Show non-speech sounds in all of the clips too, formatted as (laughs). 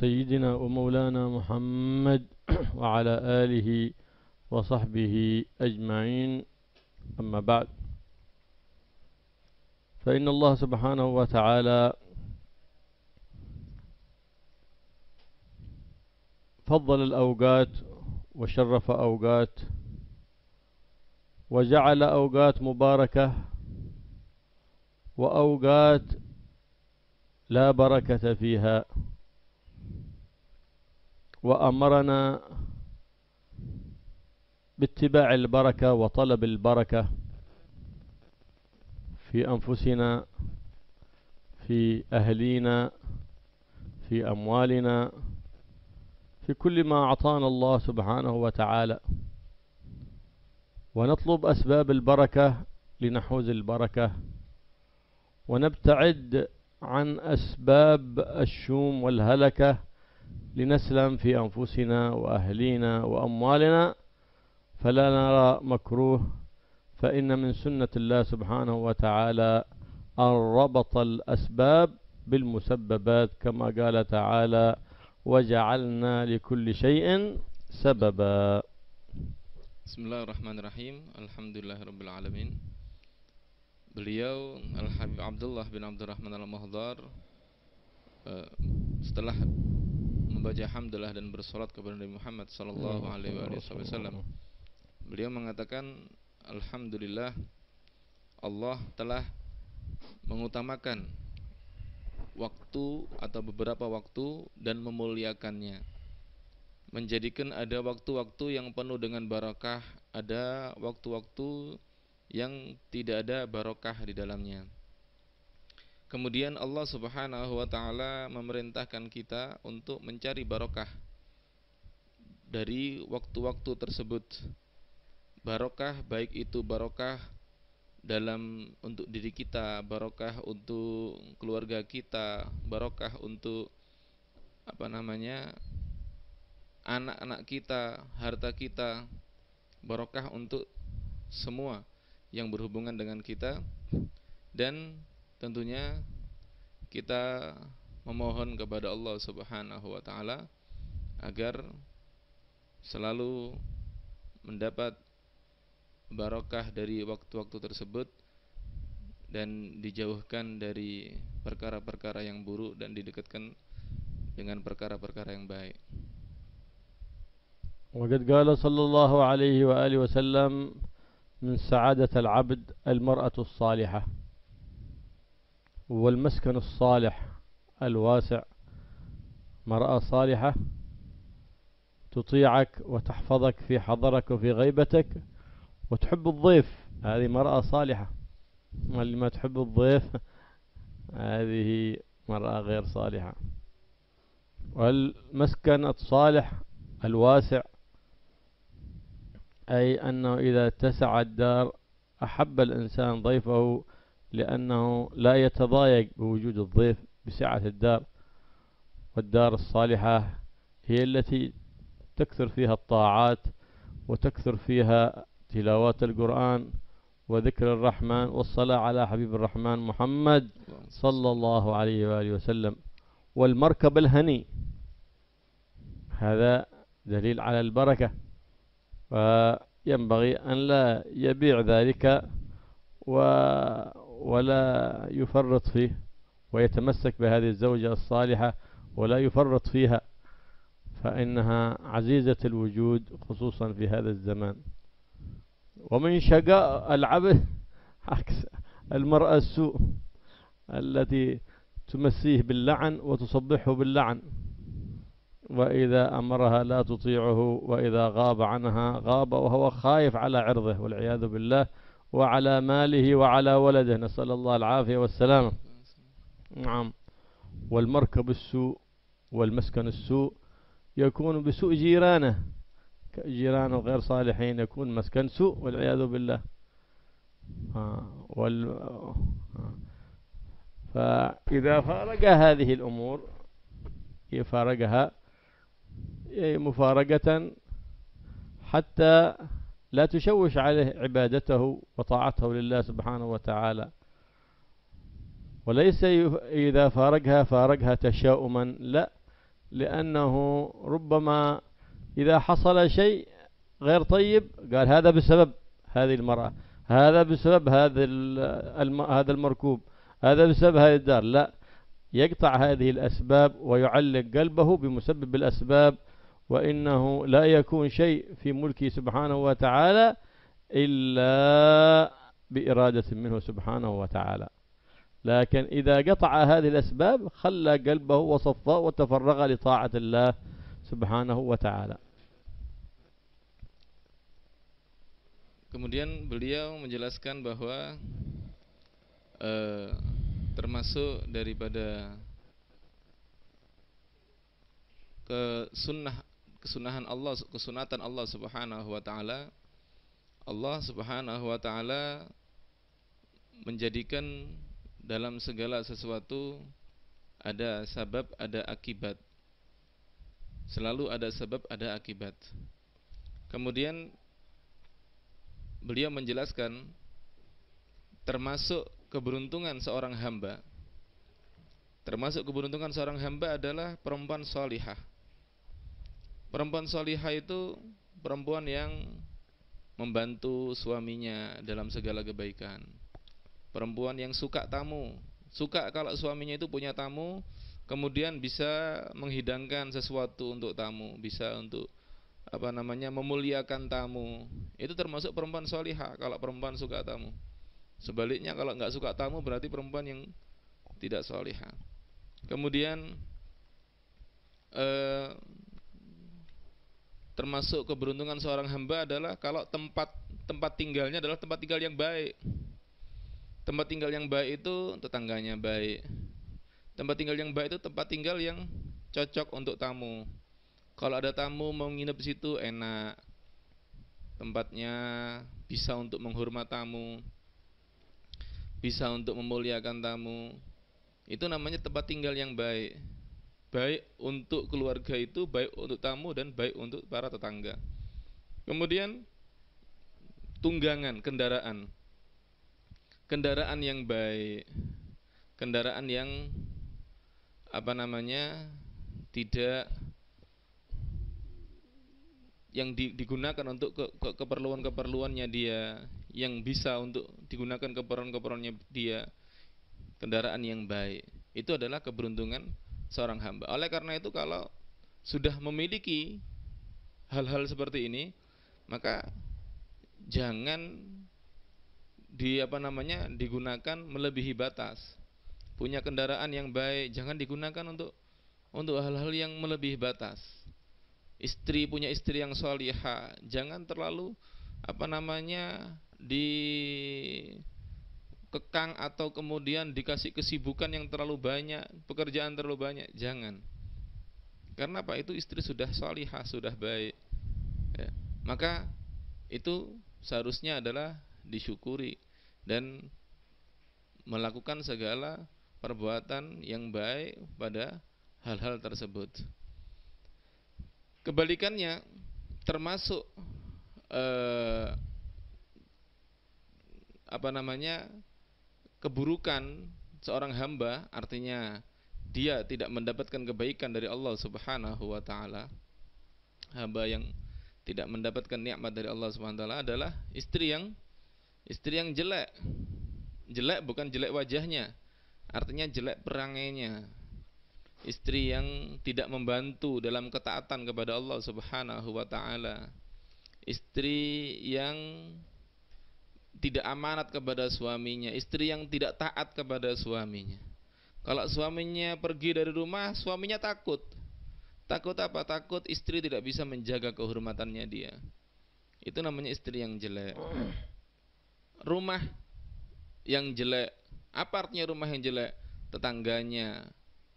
سيدنا ومولانا محمد (clears throat) وعلى آله وصحبه أجمعين أما بعد فإن الله سبحانه وتعالى فضل الأوقات وشرف أوقات وجعل أوقات مباركة وأوقات لا بركة فيها وأمرنا باتباع البركة وطلب البركة في أنفسنا في أهلينا في أموالنا في كل ما أعطانا الله سبحانه وتعالى ونطلب أسباب البركة لنحوز البركة ونبتعد عن أسباب الشوم والهلكة لنسلم في أنفسنا وأهلينا وأموالنا فلا نرى مكروه فإن من سنة الله سبحانه وتعالى أن ربط الأسباب بالمسببات كما قال تعالى وجعلنا لكل شيء سببا بسم الله الرحمن الرحيم الحمد لله رب العالمين beliau Al Habib Abdullah bin Rahman Al Mahdar uh, eh, setelah membaca hamdalah dan bersolat kepada Nabi Muhammad sallallahu ya, alaihi wasallam. Beliau mengatakan alhamdulillah Allah telah mengutamakan waktu atau beberapa waktu dan memuliakannya. Menjadikan ada waktu-waktu yang penuh dengan barakah, ada waktu-waktu yang tidak ada barokah di dalamnya. Kemudian Allah Subhanahu wa taala memerintahkan kita untuk mencari barokah dari waktu-waktu tersebut. Barokah baik itu barokah dalam untuk diri kita, barokah untuk keluarga kita, barokah untuk apa namanya? anak-anak kita, harta kita, barokah untuk semua yang berhubungan dengan kita dan tentunya kita memohon kepada Allah Subhanahu wa taala agar selalu mendapat barokah dari waktu-waktu tersebut dan dijauhkan dari perkara-perkara yang buruk dan didekatkan dengan perkara-perkara yang baik. وقد قال صلى الله عليه وآله وسلم من سعادة العبد المرأة الصالحة والمسكن الصالح الواسع مرأة صالحة تطيعك وتحفظك في حضرك وفي غيبتك وتحب الضيف هذه مرأة صالحة اللي ما تحب الضيف هذه مرأة غير صالحة والمسكن الصالح الواسع أي أنه إذا اتسع الدار أحب الإنسان ضيفه لأنه لا يتضايق بوجود الضيف بسعة الدار والدار الصالحة هي التي تكثر فيها الطاعات وتكثر فيها تلاوات القرآن وذكر الرحمن والصلاة على حبيب الرحمن محمد صلى الله عليه وآله وسلم والمركب الهني هذا دليل على البركة فينبغي أن لا يبيع ذلك و ولا يفرط فيه ويتمسك بهذه الزوجة الصالحة ولا يفرط فيها فإنها عزيزة الوجود خصوصا في هذا الزمان ومن شقاء العبد (laughs) عكس المرأة السوء التي تمسيه باللعن وتصبحه باللعن وإذا أمرها لا تطيعه وإذا غاب عنها غاب وهو خايف على عرضه والعياذ بالله وعلى ماله وعلى ولده نسأل الله العافية والسلامة نعم والمركب السوء والمسكن السوء يكون بسوء جيرانه جيرانه غير صالحين يكون مسكن سوء والعياذ بالله آه وال... آه فإذا فارق هذه الأمور يفارقها إيه، مفارقة حتى لا تشوش عليه عبادته وطاعته لله سبحانه وتعالى وليس إذا فارقها فارقها تشاؤما لا لأنه ربما إذا حصل شيء غير طيب قال هذا بسبب هذه المرأة هذا بسبب هذا هذا المركوب هذا بسبب هذه الدار لا يقطع هذه الأسباب ويعلق قلبه بمسبب الأسباب وإنه لا يكون شيء في ملكه سبحانه وتعالى إلا بإرادة منه سبحانه وتعالى لكن إذا قطع هذه الأسباب خلى قلبه وصفى وتفرغ لطاعة الله سبحانه وتعالى Kemudian beliau menjelaskan bahwa eh, termasuk daripada ke sunnah kesunahan Allah kesunatan Allah Subhanahu wa taala Allah Subhanahu wa taala menjadikan dalam segala sesuatu ada sebab ada akibat selalu ada sebab ada akibat kemudian beliau menjelaskan termasuk keberuntungan seorang hamba termasuk keberuntungan seorang hamba adalah perempuan solihah Perempuan solihah itu perempuan yang membantu suaminya dalam segala kebaikan. Perempuan yang suka tamu, suka kalau suaminya itu punya tamu, kemudian bisa menghidangkan sesuatu untuk tamu, bisa untuk apa namanya memuliakan tamu. Itu termasuk perempuan solihah kalau perempuan suka tamu. Sebaliknya kalau nggak suka tamu berarti perempuan yang tidak solihah. Kemudian eh, termasuk keberuntungan seorang hamba adalah kalau tempat tempat tinggalnya adalah tempat tinggal yang baik. Tempat tinggal yang baik itu tetangganya baik. Tempat tinggal yang baik itu tempat tinggal yang cocok untuk tamu. Kalau ada tamu mau nginep situ enak. Tempatnya bisa untuk menghormat tamu. Bisa untuk memuliakan tamu. Itu namanya tempat tinggal yang baik baik untuk keluarga itu, baik untuk tamu dan baik untuk para tetangga. Kemudian tunggangan kendaraan. Kendaraan yang baik, kendaraan yang apa namanya? tidak yang digunakan untuk keperluan-keperluannya dia, yang bisa untuk digunakan keperluan-keperluannya dia, kendaraan yang baik. Itu adalah keberuntungan seorang hamba. Oleh karena itu kalau sudah memiliki hal-hal seperti ini, maka jangan di apa namanya digunakan melebihi batas. Punya kendaraan yang baik jangan digunakan untuk untuk hal-hal yang melebihi batas. Istri punya istri yang solihah, jangan terlalu apa namanya di kekang atau kemudian dikasih kesibukan yang terlalu banyak, pekerjaan terlalu banyak, jangan. Karena apa? Itu istri sudah salihah, sudah baik. Ya. Maka itu seharusnya adalah disyukuri dan melakukan segala perbuatan yang baik pada hal-hal tersebut. Kebalikannya termasuk eh, apa namanya keburukan seorang hamba artinya dia tidak mendapatkan kebaikan dari Allah Subhanahu wa taala. Hamba yang tidak mendapatkan nikmat dari Allah Subhanahu wa taala adalah istri yang istri yang jelek. Jelek bukan jelek wajahnya. Artinya jelek perangainya. Istri yang tidak membantu dalam ketaatan kepada Allah Subhanahu wa taala. Istri yang tidak amanat kepada suaminya, istri yang tidak taat kepada suaminya. Kalau suaminya pergi dari rumah, suaminya takut. Takut apa? Takut istri tidak bisa menjaga kehormatannya dia. Itu namanya istri yang jelek. Rumah yang jelek. Apa artinya rumah yang jelek? Tetangganya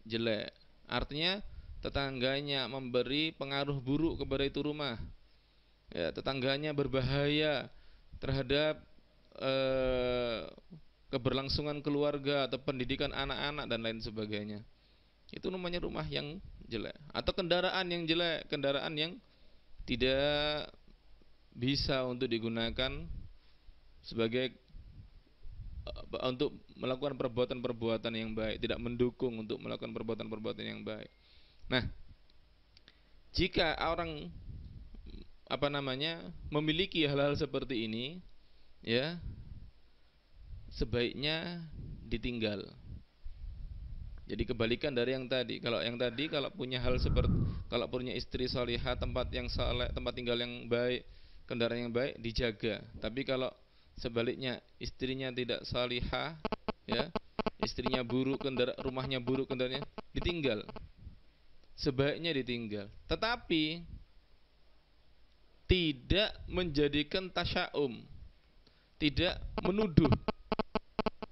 jelek. Artinya tetangganya memberi pengaruh buruk kepada itu rumah. Ya, tetangganya berbahaya terhadap Eh, keberlangsungan keluarga atau pendidikan anak-anak dan lain sebagainya. Itu namanya rumah yang jelek atau kendaraan yang jelek, kendaraan yang tidak bisa untuk digunakan sebagai eh, untuk melakukan perbuatan-perbuatan yang baik, tidak mendukung untuk melakukan perbuatan-perbuatan yang baik. Nah, jika orang apa namanya memiliki hal-hal seperti ini, ya sebaiknya ditinggal. Jadi kebalikan dari yang tadi. Kalau yang tadi kalau punya hal seperti kalau punya istri salihah, tempat yang saleh, tempat tinggal yang baik, kendaraan yang baik dijaga. Tapi kalau sebaliknya istrinya tidak salihah, ya, istrinya buruk, kendara rumahnya buruk, kendaraannya ditinggal. Sebaiknya ditinggal. Tetapi tidak menjadikan tasyaum tidak menuduh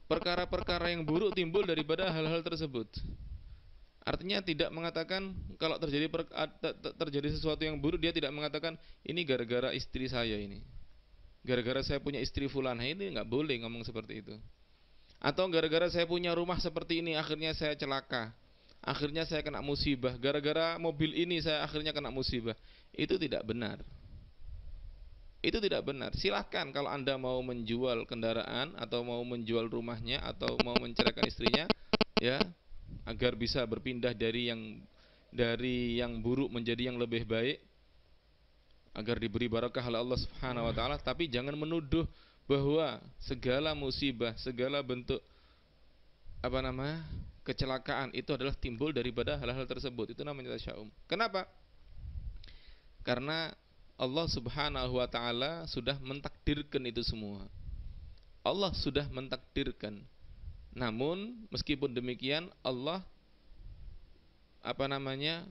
perkara-perkara yang buruk timbul daripada hal-hal tersebut. Artinya tidak mengatakan kalau terjadi per, terjadi sesuatu yang buruk dia tidak mengatakan ini gara-gara istri saya ini. Gara-gara saya punya istri fulan ini nggak boleh ngomong seperti itu. Atau gara-gara saya punya rumah seperti ini akhirnya saya celaka. Akhirnya saya kena musibah. Gara-gara mobil ini saya akhirnya kena musibah. Itu tidak benar. Itu tidak benar. Silahkan kalau Anda mau menjual kendaraan atau mau menjual rumahnya atau mau menceraikan istrinya ya agar bisa berpindah dari yang dari yang buruk menjadi yang lebih baik agar diberi barokah oleh Allah Subhanahu wa taala tapi jangan menuduh bahwa segala musibah, segala bentuk apa nama kecelakaan itu adalah timbul daripada hal-hal tersebut. Itu namanya tasyaum. Kenapa? Karena Allah Subhanahu wa taala sudah mentakdirkan itu semua. Allah sudah mentakdirkan. Namun meskipun demikian Allah apa namanya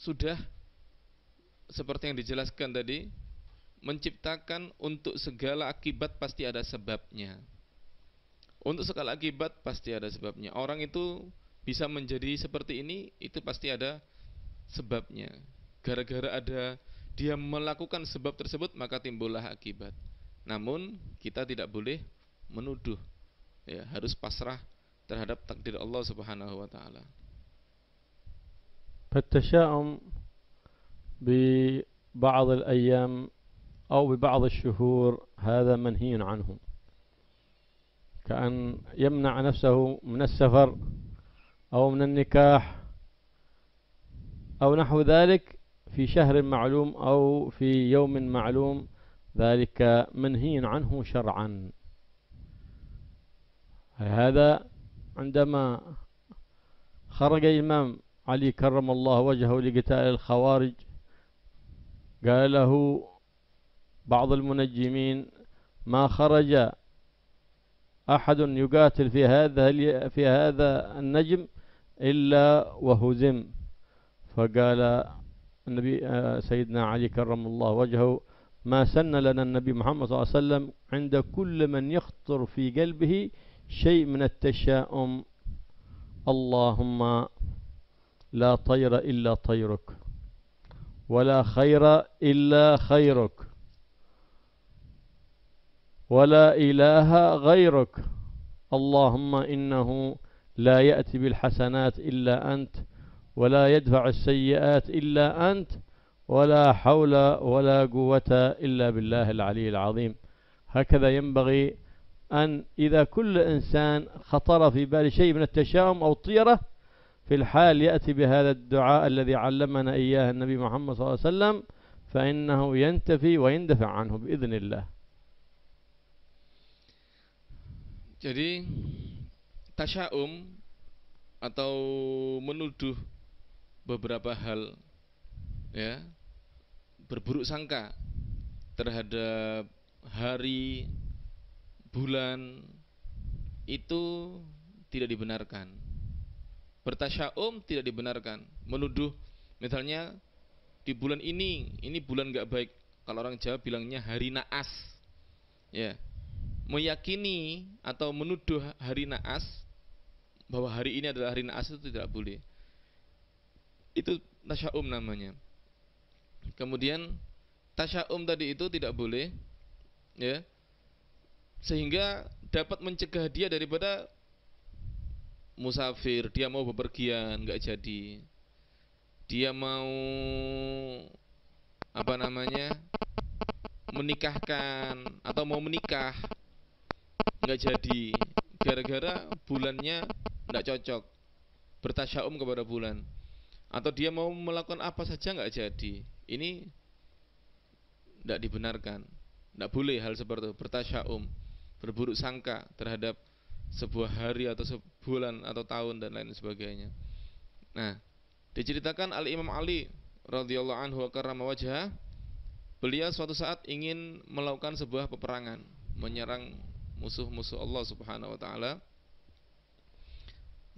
sudah seperti yang dijelaskan tadi menciptakan untuk segala akibat pasti ada sebabnya. Untuk segala akibat pasti ada sebabnya. Orang itu bisa menjadi seperti ini itu pasti ada sebabnya. Gara-gara ada dia melakukan sebab tersebut maka timbullah akibat. Namun kita tidak boleh menuduh. Ya, harus pasrah terhadap takdir Allah Subhanahu wa taala. فالتشاؤم ببعض الأيام أو ببعض الشهور هذا منهي عنه كأن يمنع نفسه من السفر أو من النكاح أو نحو ذلك في شهر معلوم أو في يوم معلوم ذلك منهي عنه شرعا هذا عندما خرج الإمام علي كرم الله وجهه لقتال الخوارج قال له بعض المنجمين ما خرج أحد يقاتل في هذا في هذا النجم إلا وهزم فقال النبي آه، سيدنا علي كرم الله وجهه ما سن لنا النبي محمد صلى الله عليه وسلم عند كل من يخطر في قلبه شيء من التشاؤم اللهم لا طير إلا طيرك ولا خير إلا خيرك ولا إله غيرك اللهم إنه لا يأتي بالحسنات إلا أنت ولا يدفع السيئات إلا أنت ولا حول ولا قوة إلا بالله العلي العظيم هكذا ينبغي أن إذا كل إنسان خطر في بال شيء من التشاؤم أو الطيرة في الحال يأتي بهذا الدعاء الذي علمنا إياه النبي محمد صلى الله عليه وسلم فإنه ينتفي ويندفع عنه بإذن الله Jadi tasyaum atau menuduh beberapa hal ya berburuk sangka terhadap hari bulan itu tidak dibenarkan bertasyaum tidak dibenarkan menuduh misalnya di bulan ini ini bulan gak baik kalau orang Jawa bilangnya hari naas ya meyakini atau menuduh hari naas bahwa hari ini adalah hari naas itu tidak boleh itu tasya'um namanya. Kemudian tasya'um tadi itu tidak boleh ya. Sehingga dapat mencegah dia daripada musafir, dia mau bepergian nggak jadi. Dia mau apa namanya? menikahkan atau mau menikah nggak jadi gara-gara bulannya nggak cocok bertasyaum kepada bulan atau dia mau melakukan apa saja nggak jadi ini tidak dibenarkan tidak boleh hal seperti bertasyaum berburuk sangka terhadap sebuah hari atau sebulan atau tahun dan lain sebagainya nah diceritakan Al Imam Ali radhiyallahu anhu wajah beliau suatu saat ingin melakukan sebuah peperangan menyerang musuh-musuh Allah Subhanahu wa taala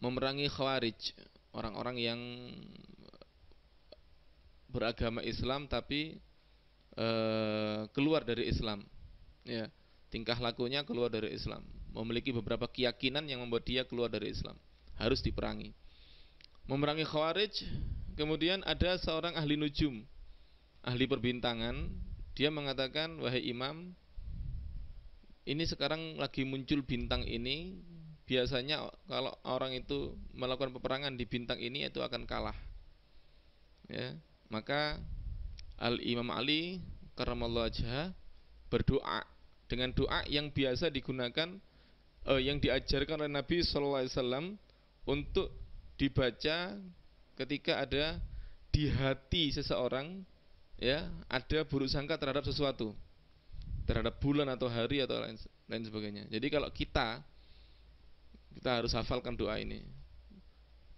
memerangi Khawarij orang-orang yang eh, beragama Islam tapi e, keluar dari Islam ya tingkah lakunya keluar dari Islam memiliki beberapa keyakinan yang membuat dia keluar dari Islam harus diperangi memerangi khawarij kemudian ada seorang ahli nujum ahli perbintangan dia mengatakan wahai imam ini sekarang lagi muncul bintang ini biasanya kalau orang itu melakukan peperangan di bintang ini itu akan kalah ya maka Al Imam Ali karamallahu wajhah berdoa dengan doa yang biasa digunakan eh, yang diajarkan oleh Nabi sallallahu alaihi wasallam untuk dibaca ketika ada di hati seseorang ya ada buruk sangka terhadap sesuatu terhadap bulan atau hari atau lain, lain sebagainya. Jadi kalau kita kita harus hafalkan doa ini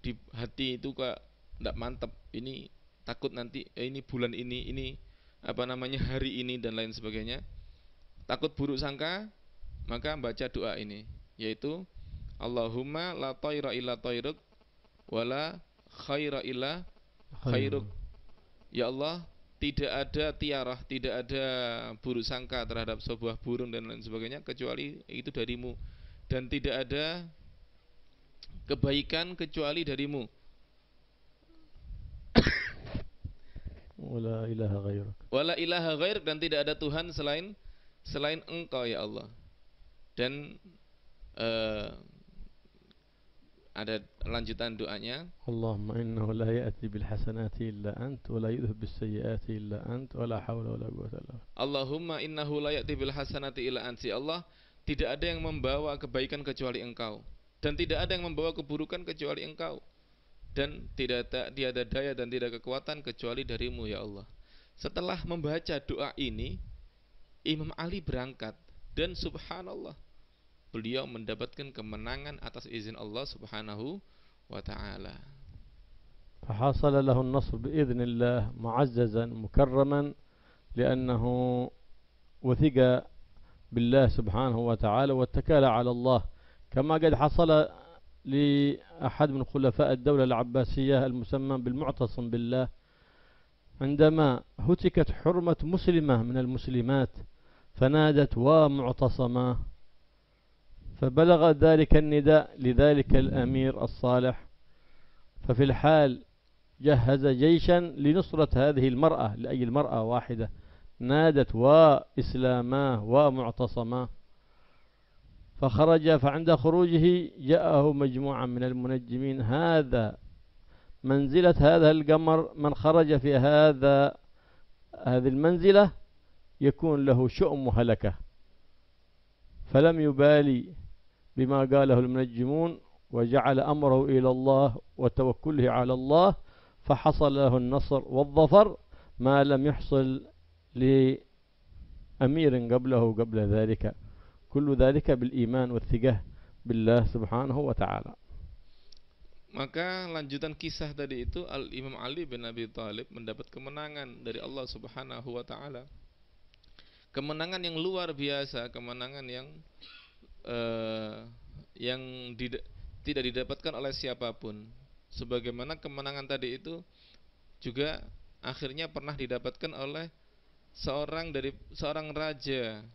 di hati itu kok tidak mantap ini takut nanti eh, ini bulan ini ini apa namanya hari ini dan lain sebagainya takut buruk sangka maka baca doa ini yaitu Allahumma la toira illa tairuk wala khaira illa khairuk ya Allah tidak ada tiarah, tidak ada buruk sangka terhadap sebuah burung dan lain sebagainya kecuali itu darimu dan tidak ada kebaikan kecuali darimu. Wala oh, ilaha ghairak. Wala ilaha dan tidak ada Tuhan selain selain Engkau ya Allah. Dan uh, ada lanjutan doanya. Allahumma innahu la ya'ti bil hasanati illa ant wa la yudhib bis sayyiati illa ant wa la haula wa la quwwata illa Allahumma innahu la ya'ti bil hasanati illa ant. si ya Allah, tidak ada yang membawa kebaikan kecuali Engkau dan tidak ada yang membawa keburukan kecuali engkau dan tidak ada ada daya dan tidak kekuatan kecuali darimu ya Allah setelah membaca doa ini Imam Ali berangkat dan subhanallah beliau mendapatkan kemenangan atas izin Allah subhanahu wa ta'ala فحصل له النصر بإذن الله معززا مكرما لأنه وثق بالله سبحانه وتعالى واتكال على الله كما قد حصل لأحد من خلفاء الدولة العباسية المسمى بالمعتصم بالله عندما هتكت حرمة مسلمة من المسلمات فنادت ومعتصمة فبلغ ذلك النداء لذلك الأمير الصالح ففي الحال جهز جيشا لنصرة هذه المرأة لأي المرأة واحدة نادت وإسلاما ومعتصما فخرج فعند خروجه جاءه مجموعة من المنجمين هذا منزلة هذا القمر من خرج في هذا هذه المنزلة يكون له شؤم وهلكة فلم يبالي بما قاله المنجمون وجعل أمره إلى الله وتوكله على الله فحصل له النصر والظفر ما لم يحصل لأمير قبله قبل ذلك كل ذلك بالإيمان والثقة بالله سبحانه وتعالى Maka lanjutan kisah tadi itu Al Imam Ali bin Abi Talib mendapat kemenangan dari Allah Subhanahu wa taala. Kemenangan yang luar biasa, kemenangan yang uh, yang did tidak didapatkan oleh siapapun. Sebagaimana kemenangan tadi itu juga akhirnya pernah didapatkan oleh seorang dari seorang raja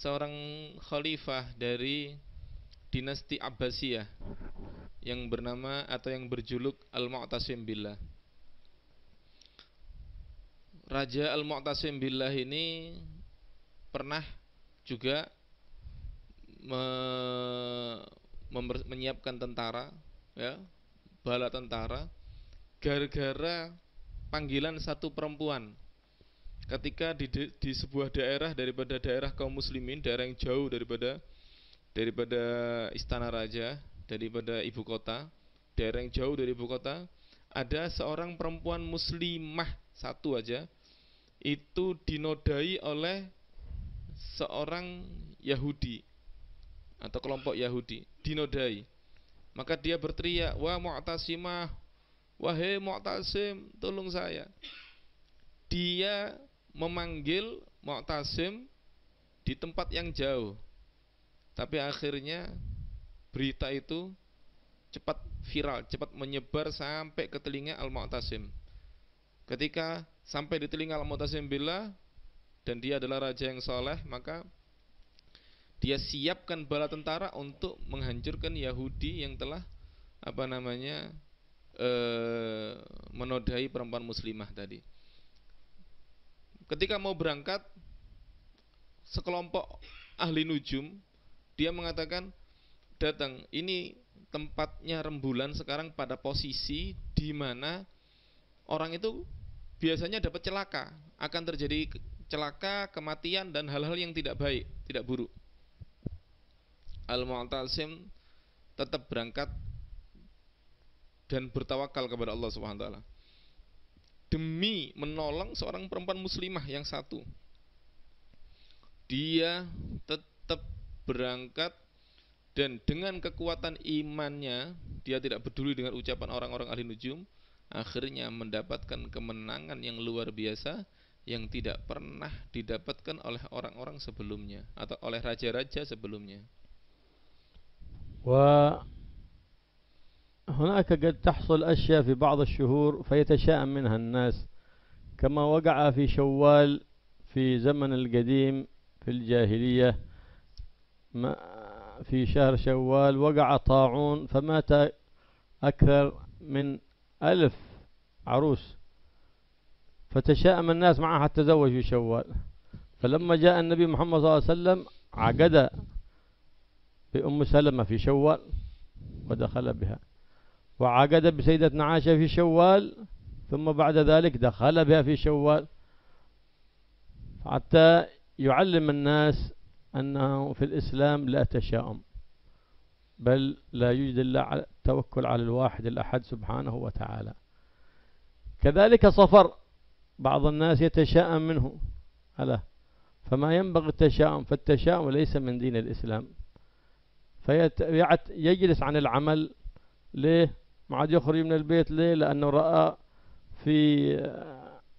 seorang khalifah dari dinasti Abbasiyah yang bernama atau yang berjuluk Al-Mu'tasim Billah. Raja Al-Mu'tasim Billah ini pernah juga me menyiapkan tentara ya, bala tentara gara-gara panggilan satu perempuan ketika di, di, sebuah daerah daripada daerah kaum muslimin, daerah yang jauh daripada daripada istana raja, daripada ibu kota, daerah yang jauh dari ibu kota, ada seorang perempuan muslimah satu aja itu dinodai oleh seorang Yahudi atau kelompok Yahudi dinodai maka dia berteriak wah mu'tasimah wahai mu'tasim tolong saya dia memanggil Mu'tasim di tempat yang jauh. Tapi akhirnya berita itu cepat viral, cepat menyebar sampai ke telinga Al-Mu'tasim. Ketika sampai di telinga Al-Mu'tasim bila dan dia adalah raja yang soleh, maka dia siapkan bala tentara untuk menghancurkan Yahudi yang telah apa namanya e, menodai perempuan muslimah tadi ketika mau berangkat sekelompok ahli nujum dia mengatakan datang ini tempatnya rembulan sekarang pada posisi di mana orang itu biasanya dapat celaka akan terjadi celaka kematian dan hal-hal yang tidak baik tidak buruk Al-Mu'tasim tetap berangkat dan bertawakal kepada Allah Subhanahu wa taala demi menolong seorang perempuan muslimah yang satu. Dia tetap berangkat dan dengan kekuatan imannya dia tidak peduli dengan ucapan orang-orang ahli nujum akhirnya mendapatkan kemenangan yang luar biasa yang tidak pernah didapatkan oleh orang-orang sebelumnya atau oleh raja-raja sebelumnya. Wa هناك قد تحصل أشياء في بعض الشهور فيتشاءم منها الناس كما وقع في شوال في زمن القديم في الجاهلية ما في شهر شوال وقع طاعون فمات أكثر من ألف عروس فتشاءم الناس معها حتى تزوج في شوال فلما جاء النبي محمد صلى الله عليه وسلم عقد بأم سلمة في شوال ودخل بها وعقد بسيدتنا عائشة في شوال ثم بعد ذلك دخل بها في شوال حتى يعلم الناس أنه في الإسلام لا تشاؤم بل لا يوجد إلا التوكل على الواحد الأحد سبحانه وتعالى كذلك صفر بعض الناس يتشاءم منه ألا فما ينبغي التشاؤم فالتشاؤم ليس من دين الإسلام فيجلس عن العمل ليه ما عاد يخرج من البيت ليه لأنه رأى في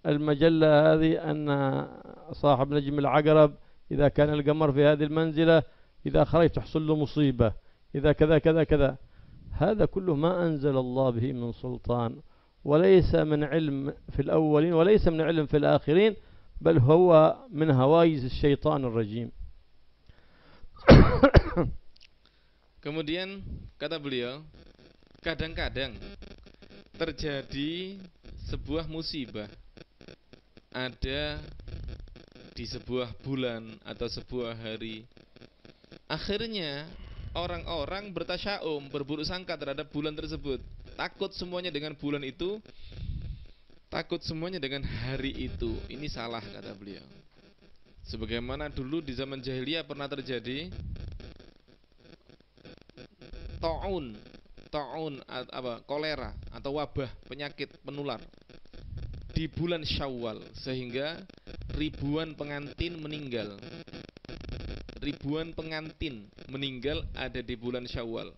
المجلة هذه أن صاحب نجم العقرب إذا كان القمر في هذه المنزلة إذا خرج تحصل له مصيبة إذا كذا كذا كذا هذا كله ما أنزل الله به من سلطان وليس من علم في الأولين وليس من علم في الآخرين بل هو من هوايز الشيطان الرجيم (coughs) Kemudian kata beliau kadang-kadang terjadi sebuah musibah ada di sebuah bulan atau sebuah hari akhirnya orang-orang bertasyaum berburuk sangka terhadap bulan tersebut takut semuanya dengan bulan itu takut semuanya dengan hari itu ini salah kata beliau sebagaimana dulu di zaman jahiliyah pernah terjadi taun taun apa kolera atau wabah penyakit penular di bulan Syawal sehingga ribuan pengantin meninggal. Ribuan pengantin meninggal ada di bulan Syawal.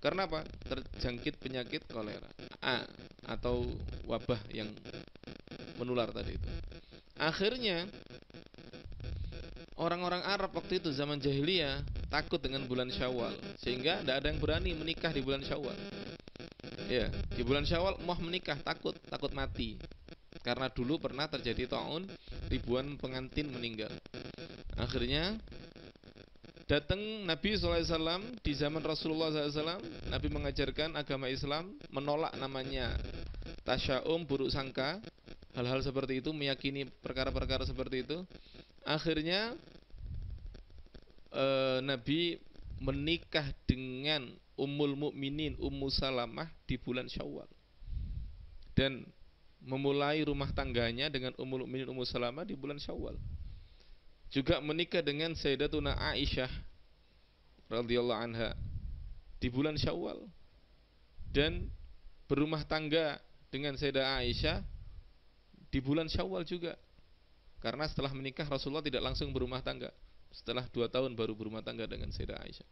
Karena apa? Terjangkit penyakit kolera A atau wabah yang menular tadi itu. Akhirnya orang-orang Arab waktu itu zaman jahiliyah takut dengan bulan Syawal sehingga tidak ada yang berani menikah di bulan Syawal. Ya, di bulan Syawal mau menikah takut, takut mati. Karena dulu pernah terjadi tahun ribuan pengantin meninggal. Akhirnya datang Nabi SAW di zaman Rasulullah SAW Nabi mengajarkan agama Islam menolak namanya tasya'um buruk sangka hal-hal seperti itu meyakini perkara-perkara seperti itu akhirnya Eh, Nabi menikah dengan Ummul Mukminin Ummu Salamah di bulan Syawal. Dan memulai rumah tangganya dengan Ummul Mukminin Ummu Salamah di bulan Syawal. Juga menikah dengan Sayyidatuna Aisyah radhiyallahu anha di bulan Syawal. Dan berumah tangga dengan Sayyidah Aisyah di bulan Syawal juga. Karena setelah menikah Rasulullah tidak langsung berumah tangga. Setelah dua tahun baru berumah tangga dengan Sayyidah Aisyah.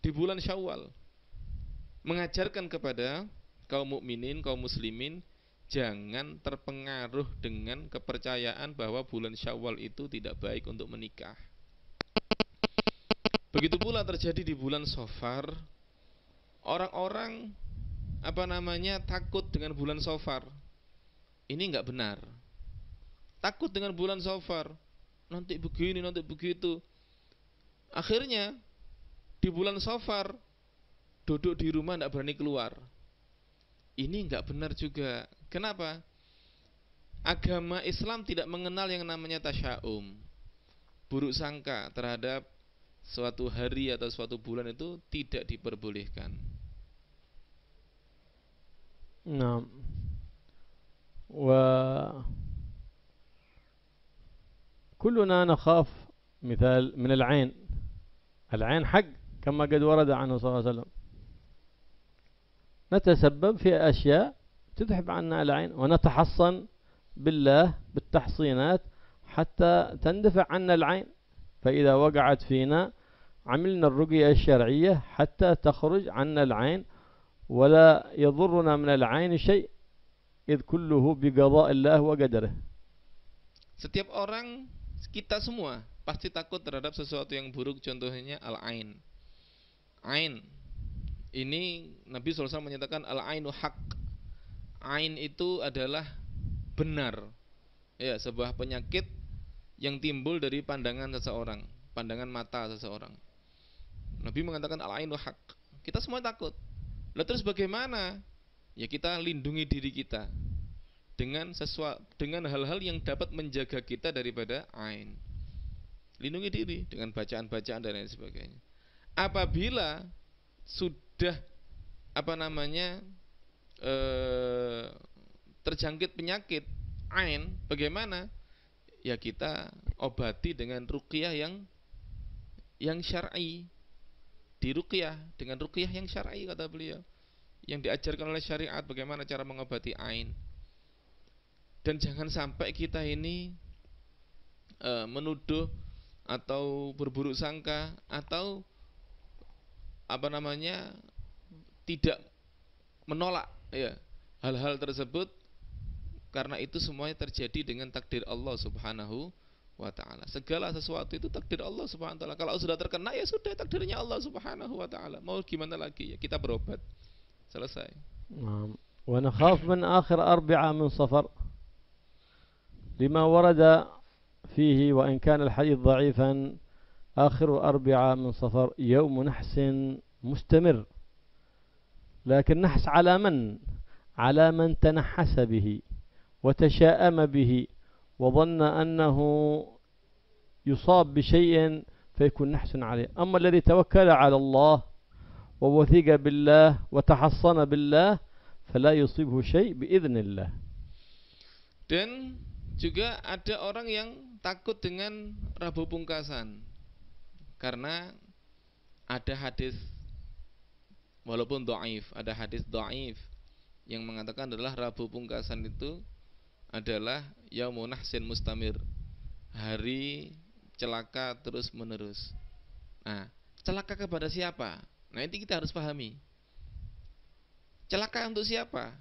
Di bulan Syawal mengajarkan kepada kaum mukminin, kaum muslimin jangan terpengaruh dengan kepercayaan bahwa bulan Syawal itu tidak baik untuk menikah. Begitu pula terjadi di bulan Sofar, orang-orang apa namanya takut dengan bulan Sofar. Ini nggak benar. Takut dengan bulan Sofar, nanti begini, nanti begitu. Akhirnya di bulan Safar duduk di rumah tidak berani keluar. Ini nggak benar juga. Kenapa? Agama Islam tidak mengenal yang namanya tasyaum. Buruk sangka terhadap suatu hari atau suatu bulan itu tidak diperbolehkan. Nah, wa كلنا mithal مثال من العين العين حق كما قد ورد عنه صلى الله عليه وسلم نتسبب في أشياء تذهب عنا العين ونتحصن بالله بالتحصينات حتى تندفع عنا العين فإذا وقعت فينا عملنا الرقية الشرعية حتى تخرج عنا العين ولا يضرنا من العين شيء إذ كله بقضاء الله وقدره setiap orang kita semua pasti takut terhadap sesuatu yang buruk contohnya al-ain ain ini Nabi SAW menyatakan al-ainu hak ain itu adalah benar ya sebuah penyakit yang timbul dari pandangan seseorang pandangan mata seseorang Nabi mengatakan al-ainu hak kita semua takut lalu terus bagaimana ya kita lindungi diri kita dengan sesuatu dengan hal-hal yang dapat menjaga kita daripada ain lindungi diri dengan bacaan-bacaan dan lain sebagainya. Apabila sudah apa namanya eh, terjangkit penyakit ain, bagaimana? Ya kita obati dengan rukyah yang yang syar'i. Di rukyah dengan rukyah yang syar'i kata beliau. Yang diajarkan oleh syariat bagaimana cara mengobati ain. Dan jangan sampai kita ini e, menuduh atau berburuk sangka atau apa namanya tidak menolak ya hal-hal tersebut karena itu semuanya terjadi dengan takdir Allah Subhanahu wa taala. Segala sesuatu itu takdir Allah Subhanahu wa taala. Kalau sudah terkena ya sudah takdirnya Allah Subhanahu wa taala. Mau gimana lagi ya kita berobat. Selesai. nakhaf min akhir arba'a min safar lima warada فيه وإن كان الحديث ضعيفا آخر أربعة من صفر يوم نحس مستمر لكن نحس على من على من تنحس به وتشاءم به وظن أنه يصاب بشيء فيكون نحس عليه أما الذي توكل على الله ووثق بالله وتحصن بالله فلا يصيبه شيء بإذن الله Juga ada orang yang takut dengan Rabu Pungkasan karena ada hadis walaupun doaif, ada hadis doaif yang mengatakan adalah Rabu Pungkasan itu adalah Yaumunah Sin Mustamir hari celaka terus menerus. Nah, celaka kepada siapa? Nah, ini kita harus pahami. Celaka untuk siapa?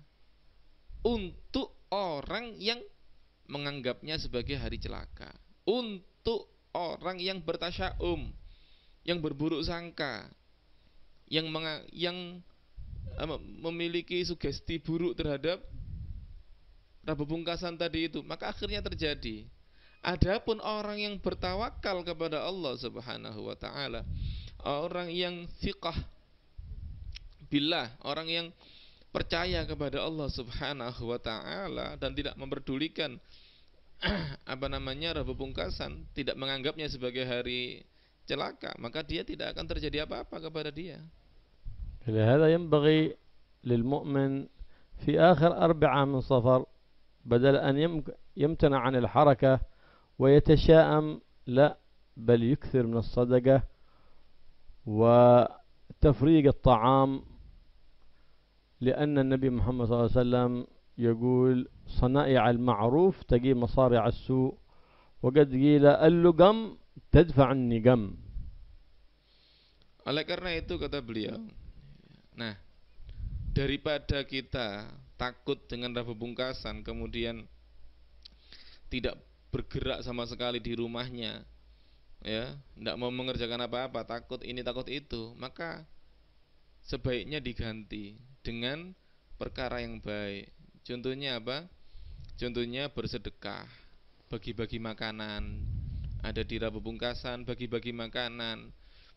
Untuk orang yang menganggapnya sebagai hari celaka untuk orang yang bertasyaum yang berburuk sangka yang menga- yang eh, memiliki sugesti buruk terhadap Rabu Pungkasan tadi itu maka akhirnya terjadi Adapun orang yang bertawakal kepada Allah Subhanahu wa taala, orang yang siqah billah, orang yang percaya kepada Allah Subhanahu wa taala dan tidak memperdulikan (clears throat) apa namanya Rabu pungkasan, tidak menganggapnya sebagai hari celaka, maka dia tidak akan terjadi apa-apa kepada dia. yang bagi lil mu'min fi لهذا min safar badal an أربعة من al haraka أن يمتنع la bal ويتشاءم min بل يكثر wa tafriq وتفريق الطعام لأن النبي محمد صلى الله عليه وسلم يقول صنائع المعروف تجي مصارع السوء وقد قيل اللقم تدفع النقم Oleh karena itu kata beliau Nah daripada kita takut dengan rabu bungkasan kemudian tidak bergerak sama sekali di rumahnya ya tidak mau mengerjakan apa-apa takut ini takut itu maka sebaiknya diganti dengan perkara yang baik. Contohnya apa? Contohnya bersedekah, bagi-bagi makanan, ada di rabu pungkasan bagi-bagi makanan,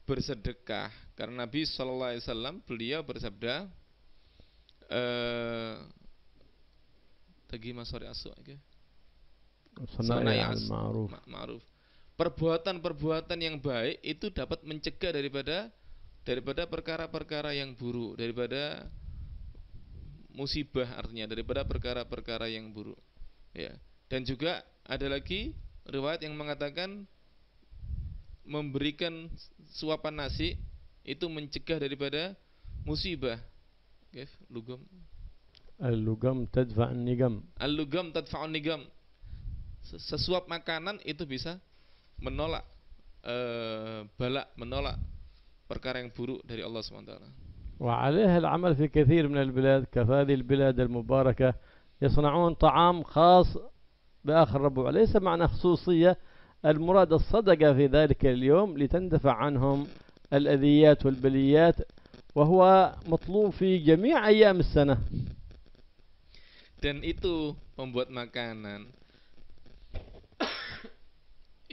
bersedekah. Karena Nabi Shallallahu Alaihi Wasallam beliau bersabda, eh, tegi masori asu aja. Ya, yang ma'ruf. ma'ruf. Perbuatan-perbuatan yang baik itu dapat mencegah daripada daripada perkara-perkara yang buruk, daripada musibah artinya daripada perkara-perkara yang buruk ya dan juga ada lagi riwayat yang mengatakan memberikan suapan nasi itu mencegah daripada musibah kif ya, lugam al-lugam tadfa'un nigam al-lugam tadfa'un nigam sesuap makanan itu bisa menolak e, balak menolak perkara yang buruk dari Allah SWT وعليها العمل في كثير من البلاد كهذه البلاد المباركة يصنعون طعام خاص بآخر ربوع ليس معنى خصوصية المراد الصدقة في ذلك اليوم لتندفع عنهم الأذيات والبليات وهو مطلوب في جميع أيام السنة dan itu membuat makanan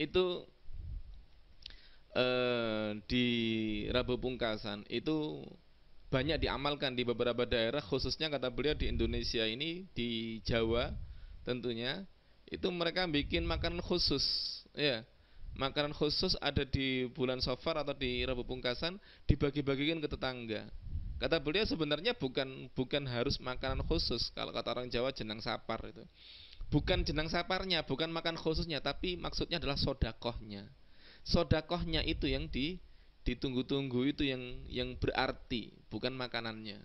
itu eh, di Rabu Pungkasan itu banyak diamalkan di beberapa daerah khususnya kata beliau di Indonesia ini di Jawa tentunya itu mereka bikin makanan khusus ya makanan khusus ada di bulan Safar atau di Rabu Pungkasan dibagi-bagikan ke tetangga kata beliau sebenarnya bukan bukan harus makanan khusus kalau kata orang Jawa jenang sapar itu bukan jenang saparnya bukan makan khususnya tapi maksudnya adalah sodakohnya sodakohnya itu yang di ditunggu-tunggu itu yang yang berarti bukan makanannya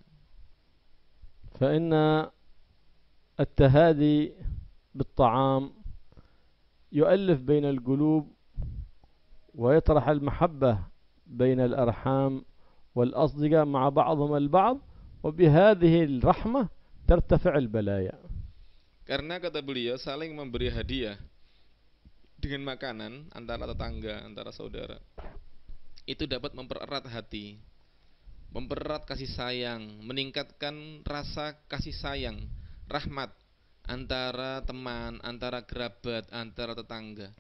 fa inna at-tahadi bit-ta'am yu'allif al-gulub al-mahabbah wa yatrah يؤلف بين القلوب ويطرح المحبة بين الأرحام والأصدقاء مع بعضهم al-rahmah الرحمة al-balaya karena kata beliau saling memberi hadiah dengan makanan antara tetangga, antara saudara itu dapat mempererat hati, mempererat kasih sayang, meningkatkan rasa kasih sayang, rahmat antara teman, antara kerabat, antara tetangga.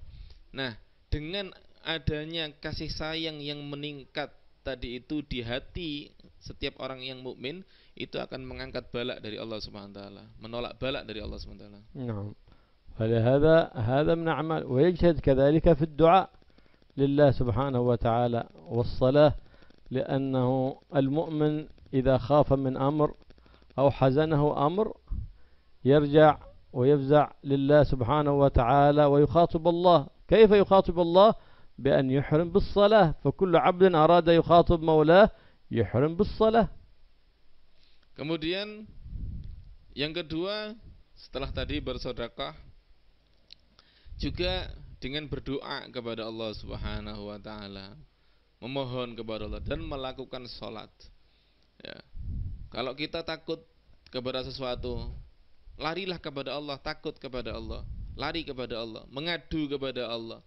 Nah, dengan adanya kasih sayang yang meningkat tadi itu di hati setiap orang yang mukmin itu akan mengangkat balak dari Allah Subhanahu wa taala, menolak balak dari Allah Subhanahu wa taala. Nah. فلهذا هذا من أعمال ويجتهد كذلك في الدعاء لله سبحانه وتعالى والصلاة لأنه المؤمن إذا خاف من أمر أو حزنه أمر يرجع ويفزع لله سبحانه وتعالى ويخاطب الله كيف يخاطب الله بأن يحرم بالصلاة فكل عبد أراد يخاطب مولاه يحرم بالصلاة Kemudian yang kedua setelah tadi bersedekah juga dengan berdoa kepada Allah Subhanahu wa taala, memohon kepada Allah dan melakukan salat. Ya. Kalau kita takut kepada sesuatu, larilah kepada Allah, takut kepada Allah, lari kepada Allah, mengadu kepada Allah.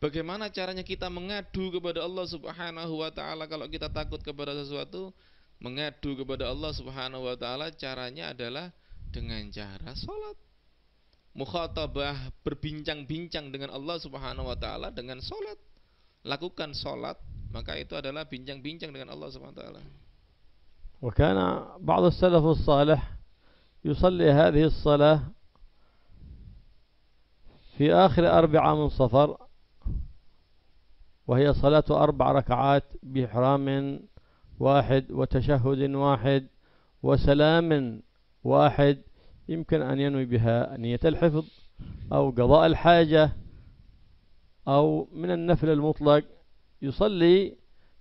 Bagaimana caranya kita mengadu kepada Allah Subhanahu wa taala kalau kita takut kepada sesuatu? Mengadu kepada Allah Subhanahu wa taala caranya adalah dengan cara salat. mukhatabah, berbincang-bincang dengan Allah Subhanahu wa taala dengan salat. Lakukan salat, maka itu adalah bincang-bincang dengan Allah Subhanahu wa taala. Wa kana ba'd as وكان as السلف الصالح يصلي هذه الصلاة في آخر أربعة من صفر وهي صلاة أربع ركعات بإحرام واحد وتشهد واحد وسلام واحد يمكن أن ينوي بها نية الحفظ أو قضاء الحاجة أو من النفل المطلق يصلي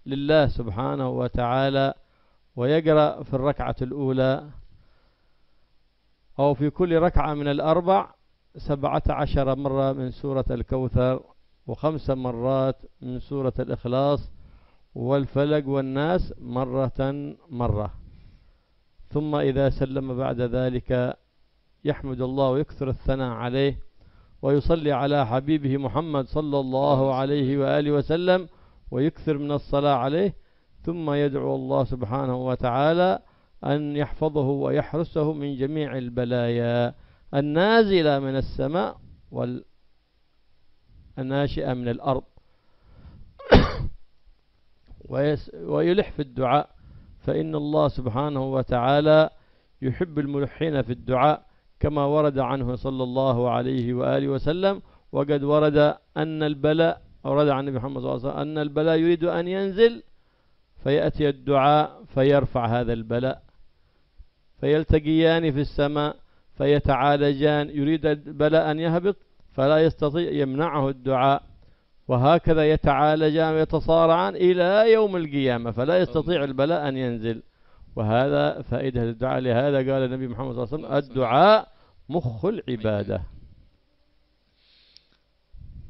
لله سبحانه وتعالى ويقرأ في الركعة الأولى أو في كل ركعة من الأربع سبعة عشر مرة من سورة الكوثر وخمس مرات من سورة الإخلاص والفلق والناس مرة مرة ثم إذا سلم بعد ذلك يحمد الله ويكثر الثناء عليه ويصلي على حبيبه محمد صلى الله عليه وآله وسلم ويكثر من الصلاة عليه ثم يدعو الله سبحانه وتعالى أن يحفظه ويحرسه من جميع البلايا النازلة من السماء والناشئة من الأرض (coughs) ويلح في الدعاء فإن الله سبحانه وتعالى يحب الملحين في الدعاء كما ورد عنه صلى الله عليه وآله وسلم وقد ورد أن البلاء ورد عن النبي محمد صلى الله عليه وسلم أن البلاء يريد أن ينزل فيأتي الدعاء فيرفع هذا البلاء فيلتقيان في السماء فيتعالجان يريد البلاء أن يهبط فلا يستطيع يمنعه الدعاء وهكذا يتعالجان ويتصارعان إلى يوم القيامة فلا يستطيع البلاء أن ينزل وهذا فائدة الدعاء لهذا قال النبي محمد صلى الله عليه وسلم الدعاء مخ العبادة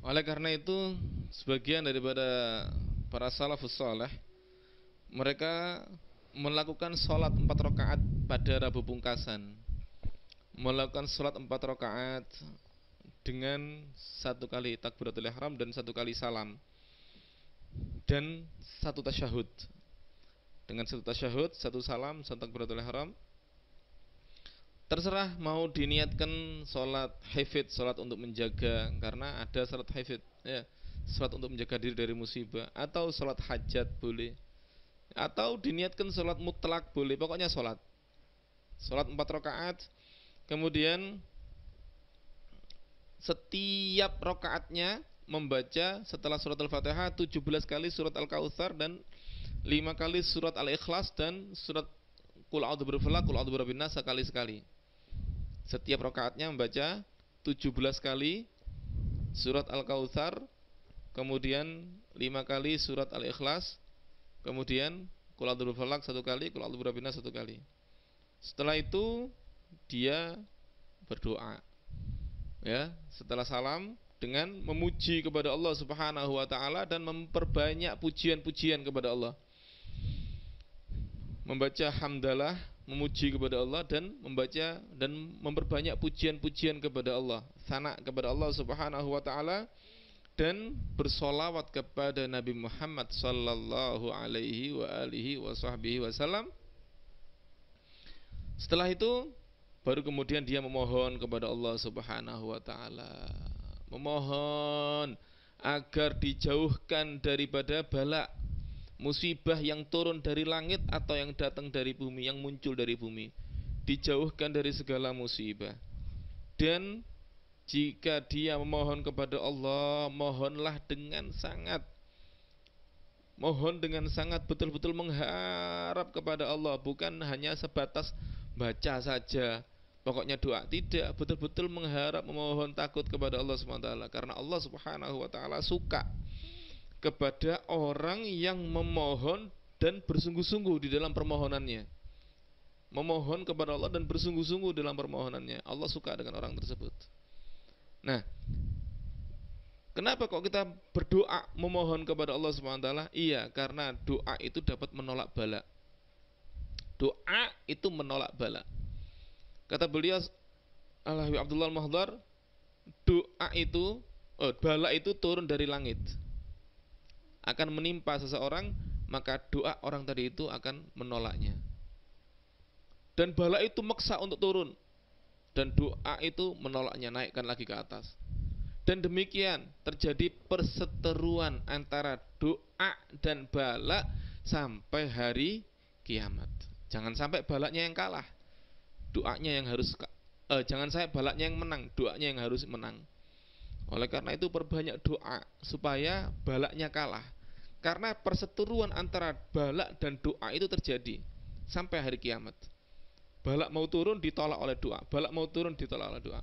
Oleh karena itu, sebagian daripada para salafus soleh, mereka melakukan sholat empat rakaat pada Rabu Pungkasan, melakukan sholat empat rakaat dengan satu kali takbiratul ihram dan satu kali salam dan satu tasyahud dengan satu tasyahud, satu salam, satu takbiratul ihram. Terserah mau diniatkan sholat hafid, sholat untuk menjaga karena ada sholat hafid, ya, sholat untuk menjaga diri dari musibah atau sholat hajat boleh atau diniatkan sholat mutlak boleh pokoknya sholat sholat empat rakaat kemudian setiap rakaatnya membaca setelah surat al-fatihah 17 kali surat al-kautsar dan lima kali surat Al-Ikhlas dan surat Kul A'udzu birfalaq, Kul A'udzu birabbin sekali-sekali. Setiap rokaatnya membaca tujuh belas kali surat Al-Kautsar, kemudian lima kali surat Al-Ikhlas, kemudian Kul A'udzu birfalaq satu kali, Kul A'udzu birabbin satu kali. Setelah itu dia berdoa. Ya, setelah salam dengan memuji kepada Allah Subhanahu wa taala dan memperbanyak pujian-pujian kepada Allah membaca hamdalah, memuji kepada Allah dan membaca dan memperbanyak pujian-pujian kepada Allah, sana kepada Allah Subhanahu wa taala dan bersolawat kepada Nabi Muhammad sallallahu alaihi wa alihi wa wasallam. Setelah itu baru kemudian dia memohon kepada Allah Subhanahu wa taala. Memohon agar dijauhkan daripada balak musibah yang turun dari langit atau yang datang dari bumi, yang muncul dari bumi, dijauhkan dari segala musibah. Dan jika dia memohon kepada Allah, mohonlah dengan sangat. Mohon dengan sangat betul-betul mengharap kepada Allah, bukan hanya sebatas baca saja. Pokoknya doa tidak betul-betul mengharap memohon takut kepada Allah SWT karena Allah Subhanahu wa taala suka kepada orang yang memohon dan bersungguh-sungguh di dalam permohonannya. Memohon kepada Allah dan bersungguh-sungguh dalam permohonannya. Allah suka dengan orang tersebut. Nah, kenapa kok kita berdoa memohon kepada Allah SWT? Iya, karena doa itu dapat menolak bala. Doa itu menolak bala. Kata beliau, Alaihi Abdullah Al-Mahdar, doa itu, oh, bala itu turun dari langit akan menimpa seseorang, maka doa orang tadi itu akan menolaknya. Dan bala itu meksa untuk turun. Dan doa itu menolaknya, naikkan lagi ke atas. Dan demikian terjadi perseteruan antara doa dan bala sampai hari kiamat. Jangan sampai balaknya yang kalah. Doanya yang harus eh, jangan sampai balaknya yang menang, doanya yang harus menang. Oleh karena itu perbanyak doa supaya balaknya kalah. Karena perseteruan antara balak dan doa itu terjadi sampai hari kiamat. Balak mau turun ditolak oleh doa, balak mau turun ditolak oleh doa.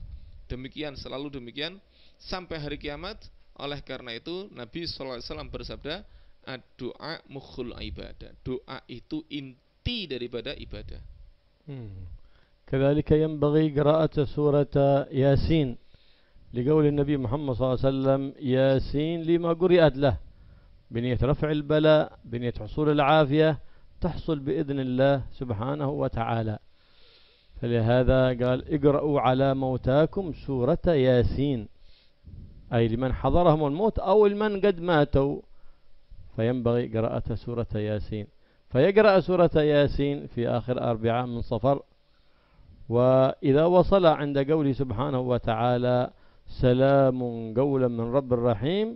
Demikian selalu demikian sampai hari kiamat. Oleh karena itu Nabi SAW bersabda, doa mukhul ibadah. Doa itu inti daripada ibadah. Hmm. yang bagi قراءة surat Yasin لقول النبي محمد صلى الله عليه وسلم ياسين لما قرئت له بنية رفع البلاء بنية حصول العافية تحصل بإذن الله سبحانه وتعالى فلهذا قال اقرأوا على موتاكم سورة ياسين أي لمن حضرهم الموت أو لمن قد ماتوا فينبغي قراءة سورة ياسين فيقرأ سورة ياسين في آخر أربعة من صفر وإذا وصل عند قوله سبحانه وتعالى سلام قولا من رب رحيم